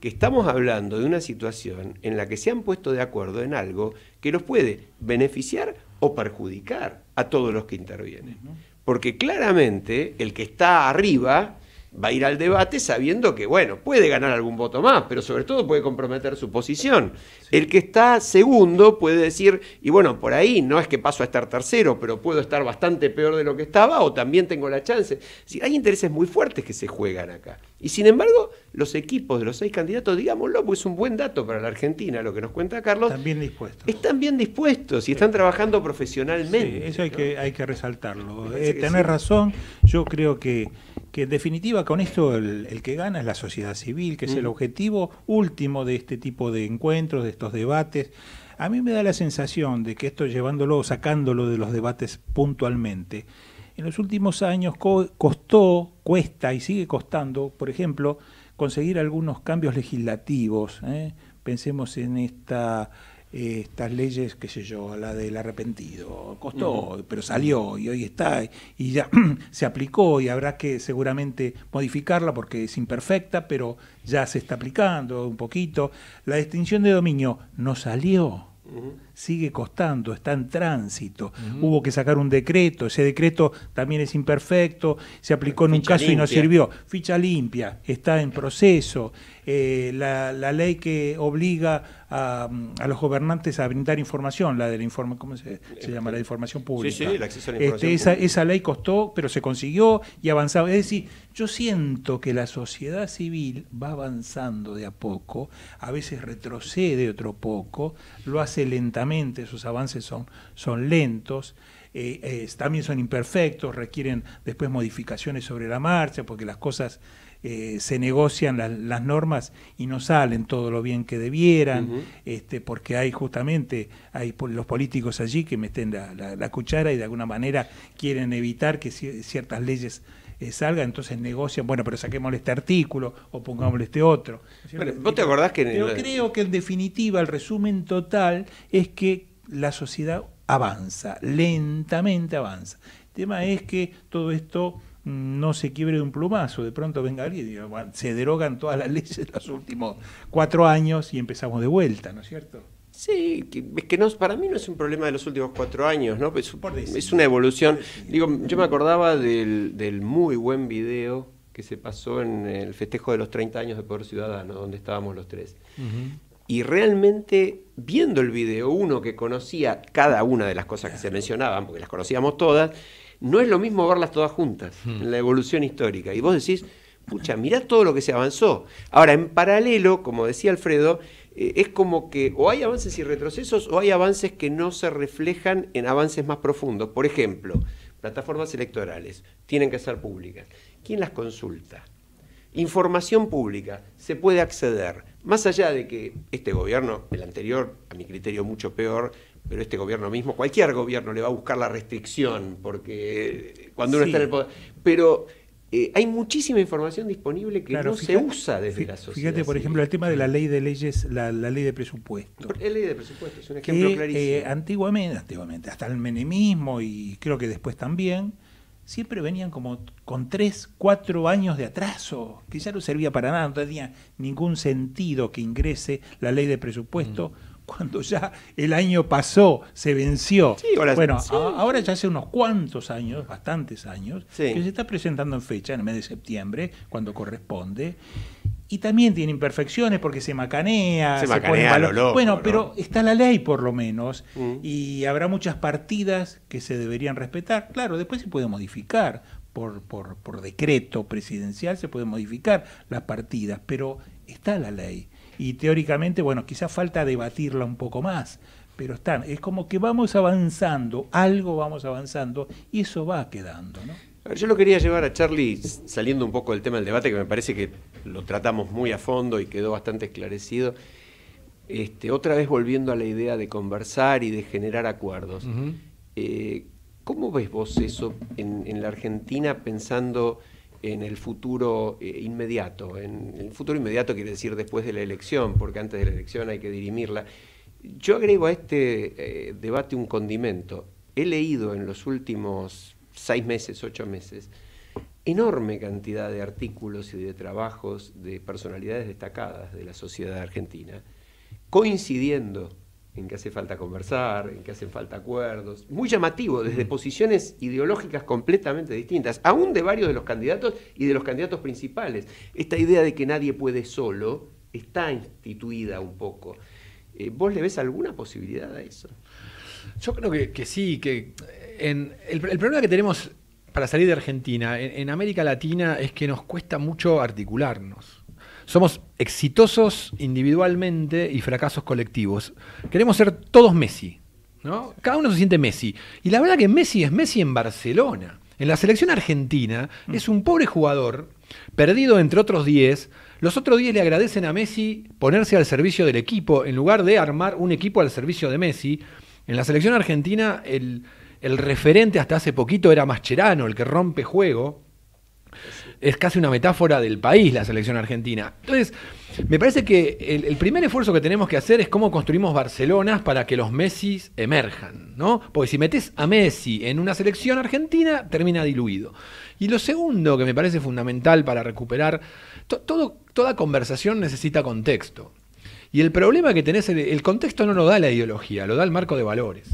[SPEAKER 1] que estamos hablando de una situación en la que se han puesto de acuerdo en algo que los puede beneficiar o perjudicar a todos los que intervienen. Porque claramente el que está arriba va a ir al debate sabiendo que, bueno, puede ganar algún voto más, pero sobre todo puede comprometer su posición. El que está segundo puede decir, y bueno, por ahí no es que paso a estar tercero, pero puedo estar bastante peor de lo que estaba o también tengo la chance. hay intereses muy fuertes que se juegan acá. Y sin embargo, los equipos de los seis candidatos, digámoslo, pues es un buen dato para la Argentina, lo que nos cuenta Carlos. Están bien dispuestos.
[SPEAKER 2] Están bien dispuestos y están trabajando profesionalmente. eso hay, que, hay que resaltarlo. Eh, Tener razón, yo creo que que en definitiva con esto el, que gana es la sociedad civil, que es el mm. objetivo último de este tipo de encuentros, de estos debates. A mí me da la sensación de que esto llevándolo, sacándolo de los debates puntualmente, en los últimos años costó, cuesta y sigue costando, por ejemplo, conseguir algunos cambios legislativos. ¿eh? Pensemos en esta estas leyes, qué sé yo, la del arrepentido, costó, pero salió y hoy está y ya se aplicó y habrá que seguramente modificarla porque es imperfecta, pero ya se está aplicando un poquito. La distinción de dominio no salió sigue costando, está en tránsito. Hubo que sacar un decreto, ese decreto también es imperfecto, se aplicó en un caso y no sirvió. Ficha limpia, está en proceso. Eh, la, ley que obliga a, los gobernantes a brindar información, la de la ¿cómo se, llama? La información pública. Sí, sí, la este, Esa, esa ley costó, pero se consiguió y avanzaba. Es decir, yo siento que la sociedad civil va avanzando de a poco, a veces retrocede otro poco, lo hace lentamente sus avances son, son lentos, eh, eh, también son imperfectos, requieren después modificaciones sobre la marcha, porque las cosas eh, se negocian las, normas y no salen todo lo bien que debieran, este, porque hay justamente hay los políticos allí que meten la, cuchara y de alguna manera quieren evitar que ciertas leyes salga, entonces negocian, bueno, pero saquémosle este artículo o pongámosle este otro. Pero, ¿Vos te acordás que...? Yo creo que en definitiva el resumen total es que la sociedad avanza, lentamente avanza. El tema es que todo esto mm, no se quiebre de un plumazo, de pronto venga alguien y diga, bueno, se derogan todas las leyes de los últimos cuatro años y empezamos de vuelta, ¿no es cierto? Sí,
[SPEAKER 1] es que no, para mí no es un problema de los últimos cuatro años, ¿no? Es, una evolución. Digo, yo me acordaba del, muy buen video que se pasó en el festejo de los 30 años de Poder Ciudadano, donde estábamos los tres. Y realmente, viendo el video, uno que conocía cada una de las cosas que se mencionaban, porque las conocíamos todas, no es lo mismo verlas todas juntas, en la evolución histórica. Y vos decís, pucha, mirá todo lo que se avanzó. Ahora, en paralelo, como decía Alfredo, eh, es como que o hay avances y retrocesos o hay avances que no se reflejan en avances más profundos. Por ejemplo, plataformas electorales tienen que ser públicas. ¿Quién las consulta? Información pública se puede acceder, más allá de que este gobierno, el anterior, a mi criterio mucho peor, pero este gobierno mismo, cualquier gobierno le va a buscar la restricción, porque cuando uno está en el poder, eh, hay muchísima información disponible que no se usa desde la sociedad. Fíjate, por ejemplo,
[SPEAKER 2] el tema de la ley de leyes, la, ley de presupuesto.
[SPEAKER 1] La ley de presupuesto es un ejemplo eh, clarísimo.
[SPEAKER 2] antiguamente, hasta el menemismo y creo que después también, siempre venían como con tres, cuatro años de atraso, que ya no servía para nada, no tenía ningún sentido que ingrese la ley de presupuesto cuando ya el año pasó, se venció. bueno, ahora ya hace unos cuantos años, bastantes años, que se está presentando en fecha, en el mes de septiembre, cuando corresponde. Y también tiene imperfecciones porque se macanea. Se, pone Bueno, pero está la ley por lo menos. Mm. Y habrá muchas partidas que se deberían respetar. Claro, después se puede modificar. Por, por, por decreto presidencial se puede modificar las partidas, pero está la ley y teóricamente, bueno, quizás falta debatirla un poco más, pero están, es como que vamos avanzando, algo vamos avanzando y eso va quedando,
[SPEAKER 1] yo lo quería llevar a Charlie saliendo un poco del tema del debate, que me parece que lo tratamos muy a fondo y quedó bastante esclarecido. Este, otra vez volviendo a la idea de conversar y de generar acuerdos. Eh, ¿Cómo ves vos eso en la Argentina pensando en el futuro eh, inmediato. En el futuro inmediato quiere decir después de la elección, porque antes de la elección hay que dirimirla. Yo agrego a este eh, debate un condimento. He leído en los últimos seis meses, ocho meses, enorme cantidad de artículos y de trabajos de personalidades destacadas de la sociedad argentina, coincidiendo en que hace falta conversar, en que hacen falta acuerdos. Muy llamativo, desde posiciones ideológicas completamente distintas, aún de varios de los candidatos y de los candidatos principales. Esta idea de que nadie puede solo está instituida un poco. Eh, ¿Vos le ves alguna posibilidad
[SPEAKER 3] a eso? Yo creo que, sí, que en el, problema que tenemos para salir de Argentina en América Latina es que nos cuesta mucho articularnos. Somos exitosos individualmente y fracasos colectivos. Queremos ser todos Messi, ¿no? Cada uno se siente Messi. Y la verdad que Messi es Messi en Barcelona. En la selección argentina mm. es un pobre jugador, perdido entre otros 10. Los otros 10 le agradecen a Messi ponerse al servicio del equipo, en lugar de armar un equipo al servicio de Messi. En la selección argentina el, el referente hasta hace poquito era Mascherano, el que rompe juego es casi una metáfora del país la selección argentina. Entonces, me parece que el, primer esfuerzo que tenemos que hacer es cómo construimos Barcelona para que los Messi emerjan, ¿no? Porque si metes a Messi en una selección argentina, termina diluido. Y lo segundo que me parece fundamental para recuperar, todo, toda conversación necesita contexto. Y el problema que tenés, el contexto no lo da la ideología, lo da el marco de valores.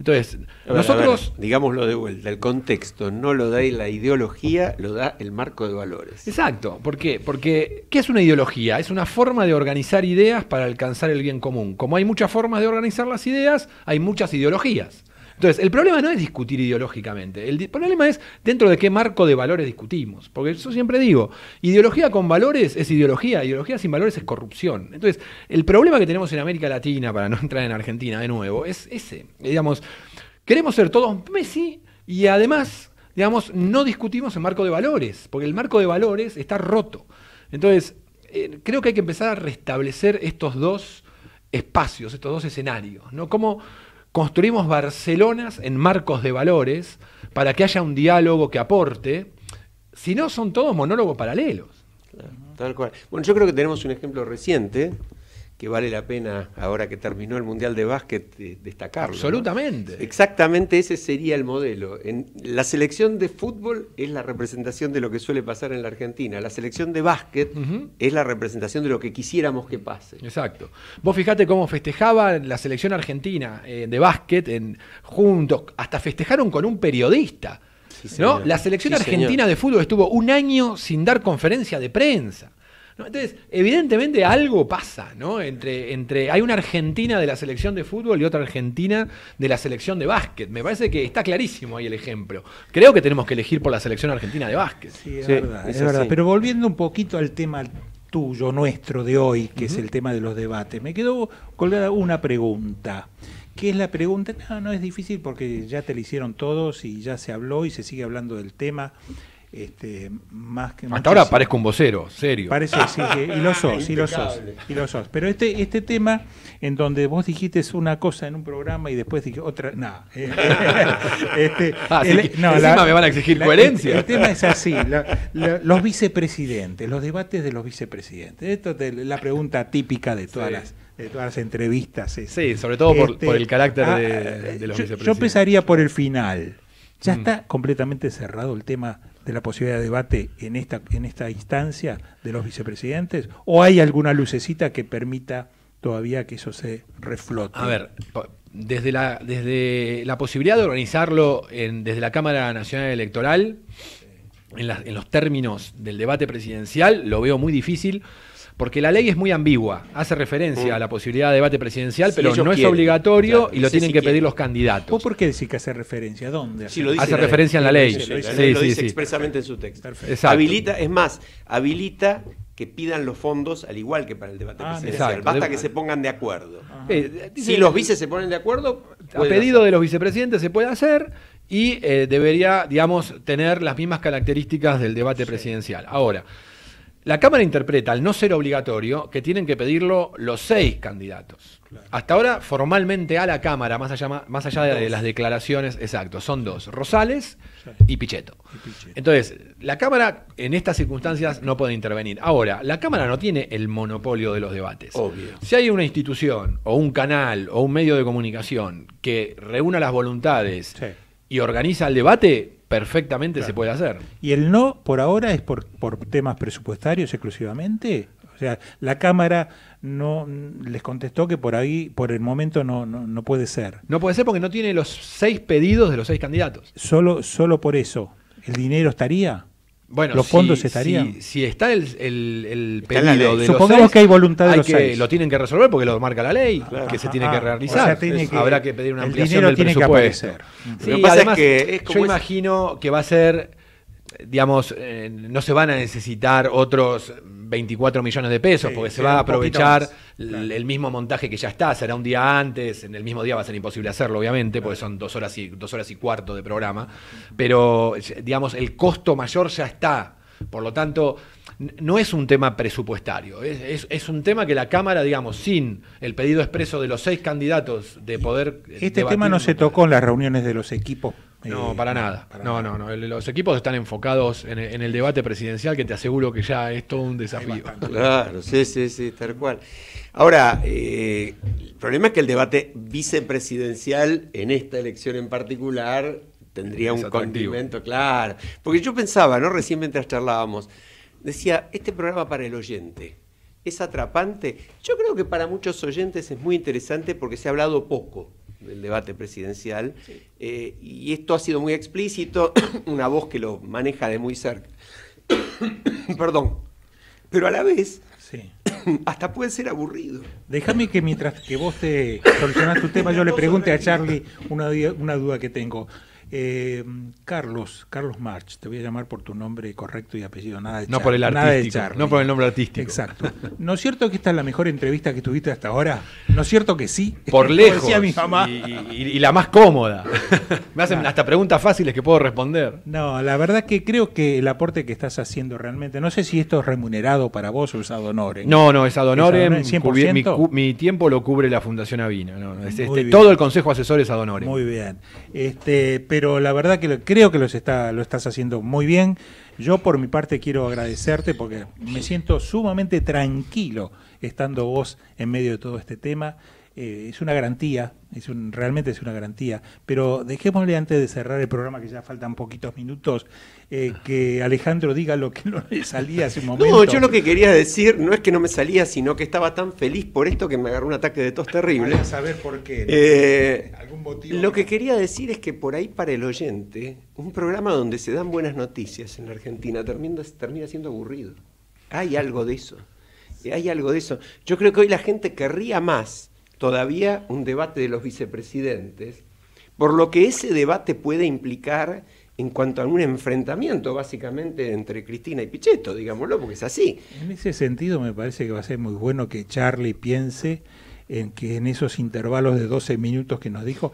[SPEAKER 3] Entonces, nosotros...
[SPEAKER 1] digámoslo de vuelta, el contexto no lo
[SPEAKER 3] da la ideología, lo da el marco de valores. Exacto, ¿por qué? Porque ¿qué es una ideología? Es una forma de organizar ideas para alcanzar el bien común. Como hay muchas formas de organizar las ideas, hay muchas ideologías. Entonces, el problema no es discutir ideológicamente, el problema es dentro de qué marco de valores discutimos. Porque eso siempre digo, ideología con valores es ideología, ideología sin valores es corrupción. Entonces, el problema que tenemos en América Latina, para no entrar en Argentina de nuevo, es ese. Digamos, queremos ser todos Messi y además, digamos, no discutimos el marco de valores, porque el marco de valores está roto. Entonces, eh, creo que hay que empezar a restablecer estos dos espacios, estos dos escenarios, ¿no? Como Construimos Barcelonas en marcos de valores para que haya un diálogo que aporte. Si no, son todos monólogos paralelos. Bueno, yo creo
[SPEAKER 1] que tenemos un ejemplo reciente que vale la pena, ahora que terminó el Mundial de Básquet, eh, destacarlo. Absolutamente. Exactamente ese sería el modelo. la selección de fútbol es la representación de lo que suele pasar en la Argentina. La selección de básquet es la
[SPEAKER 3] representación de lo que quisiéramos que pase. Exacto. Vos fijate cómo festejaba la selección argentina eh, de básquet en, juntos, hasta festejaron con un periodista. ¿no? La selección argentina de fútbol estuvo un año sin dar conferencia de prensa. Entonces, evidentemente algo pasa, ¿no? Entre, entre, hay una Argentina de la selección de fútbol y otra Argentina de la selección de básquet. Me parece que está clarísimo ahí el ejemplo. Creo que tenemos que elegir
[SPEAKER 2] por la selección argentina de
[SPEAKER 3] básquet. Sí, es verdad, Pero
[SPEAKER 2] volviendo un poquito al tema tuyo, nuestro de hoy, que es el tema de los debates, me quedó colgada una pregunta. ¿Qué es la pregunta? No, no es difícil porque ya te la hicieron todos y ya se habló y se sigue hablando del tema. Este, más que Hasta ahora parezco un vocero, serio. Parece, y lo sos, y lo sos, Pero este, este tema en donde vos dijiste una cosa en un programa y después dije otra, no. Eh, este, ah, sí, me van a exigir coherencia. El, tema es así, los vicepresidentes, los debates de los vicepresidentes. Esto es la pregunta típica de todas las todas entrevistas. sí, sobre todo por, este, por, el carácter ah, eh, de, los yo, vicepresidentes. Yo empezaría por el final. Ya mm. está completamente cerrado el tema de la posibilidad de debate en esta, en esta instancia de los vicepresidentes? ¿O hay alguna lucecita que permita todavía que eso se reflote? A ver,
[SPEAKER 3] desde la, desde la posibilidad de organizarlo desde la Cámara Nacional Electoral, en los términos del debate presidencial, lo veo muy difícil porque la ley es muy ambigua, hace referencia mm. a la posibilidad de debate presidencial, pero no es obligatorio y lo tienen que pedir los
[SPEAKER 2] candidatos. ¿Vos por qué decís que hace referencia? ¿Dónde? Hace, referencia en la ley. Lo dice, expresamente en su texto. Habilita,
[SPEAKER 1] es más, habilita que pidan los fondos al igual que para el debate ah, presidencial. Basta que se pongan de acuerdo. Ah. Eh, eh, si los vices se ponen
[SPEAKER 3] de acuerdo... A pedido de los vicepresidentes se puede hacer y eh, debería, digamos, tener las mismas características del debate presidencial. Ahora... La Cámara interpreta, al no ser obligatorio, que tienen que pedirlo los seis candidatos. Hasta ahora, formalmente a la Cámara, más allá, más allá de, las declaraciones, exacto, son dos, Rosales y Pichetto. Entonces, la Cámara en estas circunstancias no puede intervenir. Ahora, la Cámara no tiene el monopolio de los debates. Si hay una institución o un canal o un medio de comunicación que reúna las voluntades y organiza el debate, perfectamente se
[SPEAKER 2] puede hacer. ¿Y el no por ahora es por, por temas presupuestarios exclusivamente? O sea, la Cámara no les contestó que por ahí, por el momento, no, no, no puede ser. No puede ser porque no tiene los seis pedidos de los seis candidatos. Solo, solo por eso. ¿El dinero estaría? Bueno, los fondos si, estarían.
[SPEAKER 3] Si, está el, el, pedido de Supongamos los que hay voluntad de hay los que, Lo tienen que resolver porque lo marca la ley, que se tiene que realizar. Habrá que pedir una ampliación del presupuesto. lo que pasa es que yo imagino que va a ser, digamos, eh, no se van a necesitar otros 24 millones de pesos, porque se va a aprovechar el mismo montaje que ya está, será un día antes, en el mismo día va a ser imposible hacerlo, obviamente, porque son dos horas, y, dos horas y cuarto de programa, pero digamos, el costo mayor ya está, por lo tanto, no es un tema presupuestario, es, un tema que la Cámara, digamos, sin el pedido expreso de los seis candidatos de poder...
[SPEAKER 2] Este tema no se tocó en las reuniones de los equipos no, eh, para nada.
[SPEAKER 3] no, no, no. Los equipos están enfocados en el, debate presidencial, que te aseguro que ya es todo un desafío.
[SPEAKER 2] Claro,
[SPEAKER 1] sí, sí, sí, tal cual. Ahora, eh, el problema es que el debate vicepresidencial en esta elección en particular tendría un atractivo. claro. Porque yo pensaba, ¿no? Recién mientras charlábamos, decía, este programa para el oyente es atrapante. Yo creo que para muchos oyentes es muy interesante porque se ha hablado poco del debate presidencial. Eh, y esto ha sido muy explícito, una voz que lo maneja de muy cerca. Perdón. Pero a la vez,
[SPEAKER 2] hasta puede ser aburrido. Déjame que mientras que vos te solucionas tu tema, yo le pregunte a Charlie una, una duda que tengo. Eh, Carlos, Carlos March, te voy a llamar por tu nombre correcto y apellido, nada de No por el no por el nombre artístico. Exacto. ¿No es cierto que esta es la mejor entrevista que tuviste hasta ahora? ¿No es cierto que sí? Por lejos. Y, la más cómoda. Me hacen hasta preguntas fáciles que puedo responder. No, la verdad que creo que el aporte que estás haciendo realmente, no sé si esto es remunerado para vos o es ad No, no, es ad
[SPEAKER 3] Mi, tiempo lo cubre la Fundación Avina. Este, todo el Consejo
[SPEAKER 2] Asesor es ad Muy bien. Este, pero pero la verdad que creo que los está, lo estás haciendo muy bien. Yo por mi parte quiero agradecerte porque me siento sumamente tranquilo estando vos en medio de todo este tema eh, es una garantía, es realmente es una garantía. Pero dejémosle antes de cerrar el programa, que ya faltan poquitos minutos, eh, ah. que Alejandro diga lo que no le salía hace un momento. No, yo lo que quería
[SPEAKER 1] decir no es que no me salía, sino que estaba tan feliz por esto que me agarró un ataque de tos terrible. a saber
[SPEAKER 2] por qué. Eh, ¿Algún motivo? Lo que
[SPEAKER 1] quería decir es que por ahí para el oyente, un programa donde se dan buenas noticias en la Argentina termina, termina siendo aburrido. Hay algo de eso. Hay algo de eso. Yo creo que hoy la gente querría más todavía un debate de los vicepresidentes, por lo que ese debate puede implicar en cuanto a un enfrentamiento básicamente entre Cristina y Pichetto, digámoslo, porque es así.
[SPEAKER 2] En ese sentido me parece que va a ser muy bueno que Charlie piense en que en esos intervalos de 12 minutos que nos dijo,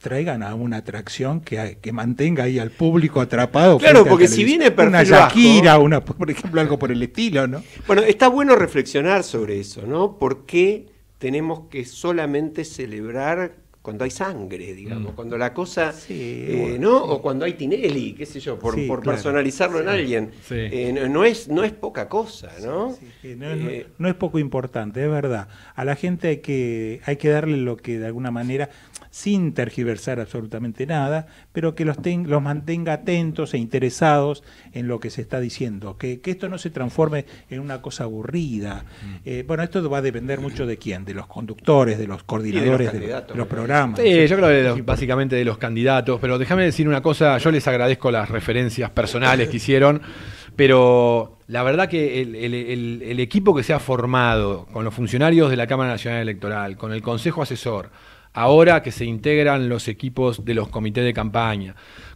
[SPEAKER 2] traigan a una atracción que, mantenga ahí al público atrapado. Claro, porque si viene perfil una Shakira, una, por ejemplo, algo por el estilo, ¿no? Bueno, está bueno
[SPEAKER 1] reflexionar sobre eso, ¿no? Porque tenemos que solamente celebrar cuando hay sangre, digamos, mm. cuando la cosa, eh, O cuando hay Tinelli, qué sé yo, por, personalizarlo en alguien. Eh, no, es, no es poca cosa, ¿no? ¿no? Eh,
[SPEAKER 2] no, es poco importante, es verdad. A la gente hay que, hay que darle lo que de alguna manera sin tergiversar absolutamente nada, pero que los, los mantenga atentos e interesados en lo que se está diciendo, que, esto no se transforme en una cosa aburrida. Mm. Eh, bueno, esto va a depender mucho de quién, de los conductores, de los coordinadores, de los, programas.
[SPEAKER 3] yo creo básicamente de los candidatos, pero déjame decir una cosa, yo les agradezco las referencias personales que hicieron, pero la verdad que el, equipo que se ha formado con los funcionarios de la Cámara Nacional Electoral, con el Consejo Asesor, ahora que se integran los equipos de los comités de campaña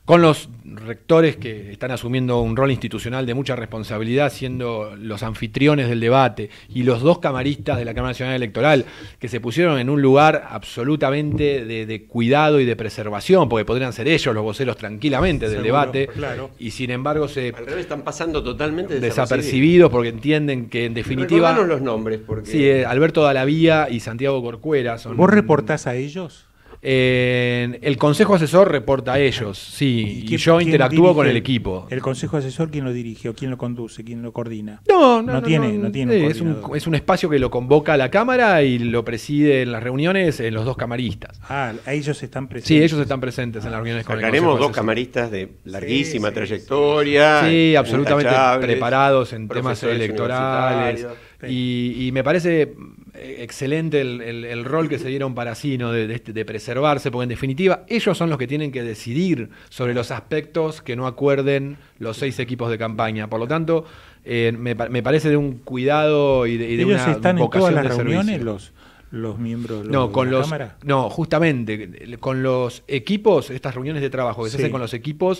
[SPEAKER 3] con los rectores que están asumiendo un rol institucional de mucha responsabilidad, siendo los anfitriones del debate, y los dos camaristas de la Cámara Nacional Electoral, que se pusieron en un lugar absolutamente de, cuidado y de preservación, porque podrían ser ellos los voceros tranquilamente del debate, claro. y
[SPEAKER 1] sin embargo se... Al revés, están pasando totalmente desapercibidos,
[SPEAKER 3] porque entienden que en definitiva... los
[SPEAKER 1] nombres, porque... Sí, eh,
[SPEAKER 3] Alberto Dalavía y Santiago Corcuera son... ¿Vos reportás a ellos? el consejo asesor reporta a ellos, sí, y, yo interactúo con el equipo.
[SPEAKER 2] ¿El consejo asesor quién lo dirige o quién lo conduce, quién lo coordina? No, no, no, tiene. No, tiene es,
[SPEAKER 3] un, espacio que lo convoca a la Cámara y lo preside en las reuniones los dos camaristas. Ah, ellos están presentes. Sí, ellos están presentes en las ah, reuniones con el dos camaristas
[SPEAKER 1] de larguísima trayectoria. Sí, absolutamente preparados en temas electorales.
[SPEAKER 3] Y, y me parece eh, excelente el, rol que se dieron para sí, de, este, de, preservarse, porque en definitiva ellos son los que tienen que decidir sobre los aspectos que no acuerden los seis equipos de campaña. Por lo tanto, eh, me, parece de un cuidado y de, de ellos una están vocación en las de reuniones,
[SPEAKER 2] los los miembros no, con de la los, Cámara?
[SPEAKER 3] No, justamente, con los equipos, estas reuniones de trabajo que se hacen con los equipos,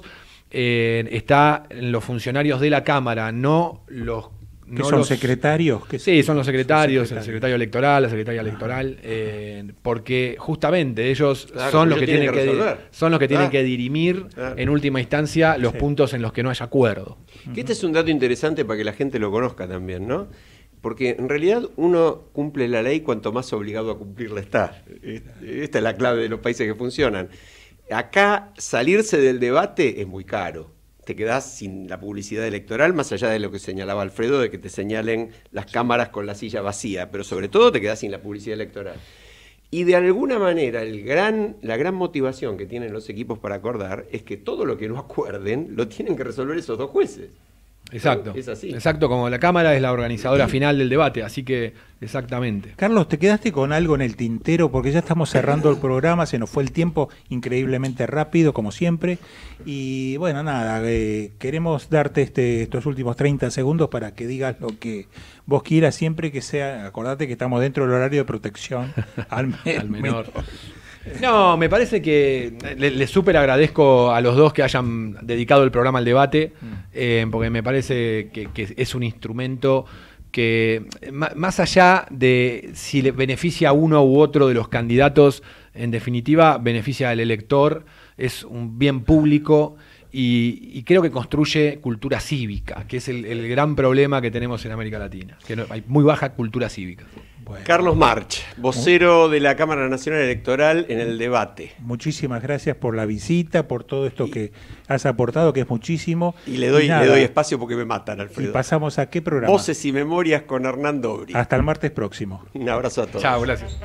[SPEAKER 3] están eh, está en los funcionarios de la Cámara, no los no son los, secretarios? sí, son los secretarios, el secretario electoral, la secretaria ah. electoral, eh, porque justamente ellos son, los que tienen que, ah. tienen que dirimir ah. en última instancia los puntos en los que no haya acuerdo.
[SPEAKER 1] Que este es un dato interesante para que la gente lo conozca también, ¿no? Porque en realidad uno cumple la ley cuanto más obligado a cumplirla está. Esta es la clave de los países que funcionan. Acá salirse del debate es muy caro te quedás sin la publicidad electoral, más allá de lo que señalaba Alfredo, de que te señalen las cámaras con la silla vacía, pero sobre todo te quedás sin la publicidad electoral. Y de alguna manera el gran, la gran motivación que tienen los equipos para acordar es que todo lo que no acuerden lo tienen que
[SPEAKER 3] resolver esos dos jueces. Exacto. Es así. Exacto, como la Cámara es la organizadora final del debate, así que exactamente.
[SPEAKER 2] Carlos, ¿te quedaste con algo en el tintero? Porque ya estamos cerrando el programa, se nos fue el tiempo increíblemente rápido, como siempre. Y bueno, nada, eh, queremos darte este, estos últimos 30 segundos para que digas lo que vos quieras, siempre que sea. Acordate que estamos dentro del horario de protección al, al menor.
[SPEAKER 3] No, me parece que le, súper agradezco a los dos que hayan dedicado el programa al debate, mm. eh, porque me parece que, es un instrumento que más allá de si le beneficia a uno u otro de los candidatos, en definitiva beneficia al elector, es un bien público y, creo que construye cultura cívica, que es el, gran problema que tenemos en América Latina, que hay muy baja cultura cívica. Carlos March,
[SPEAKER 1] vocero de la Cámara Nacional Electoral en el
[SPEAKER 2] debate. Muchísimas gracias por la visita, por todo esto que has aportado, que es muchísimo. Y le doy, espacio
[SPEAKER 1] porque me matan, Alfredo. Y pasamos a qué programa. Voces y Memorias con Hernán Dobri. Hasta el
[SPEAKER 2] martes próximo. Un abrazo a todos. Chao, gracias.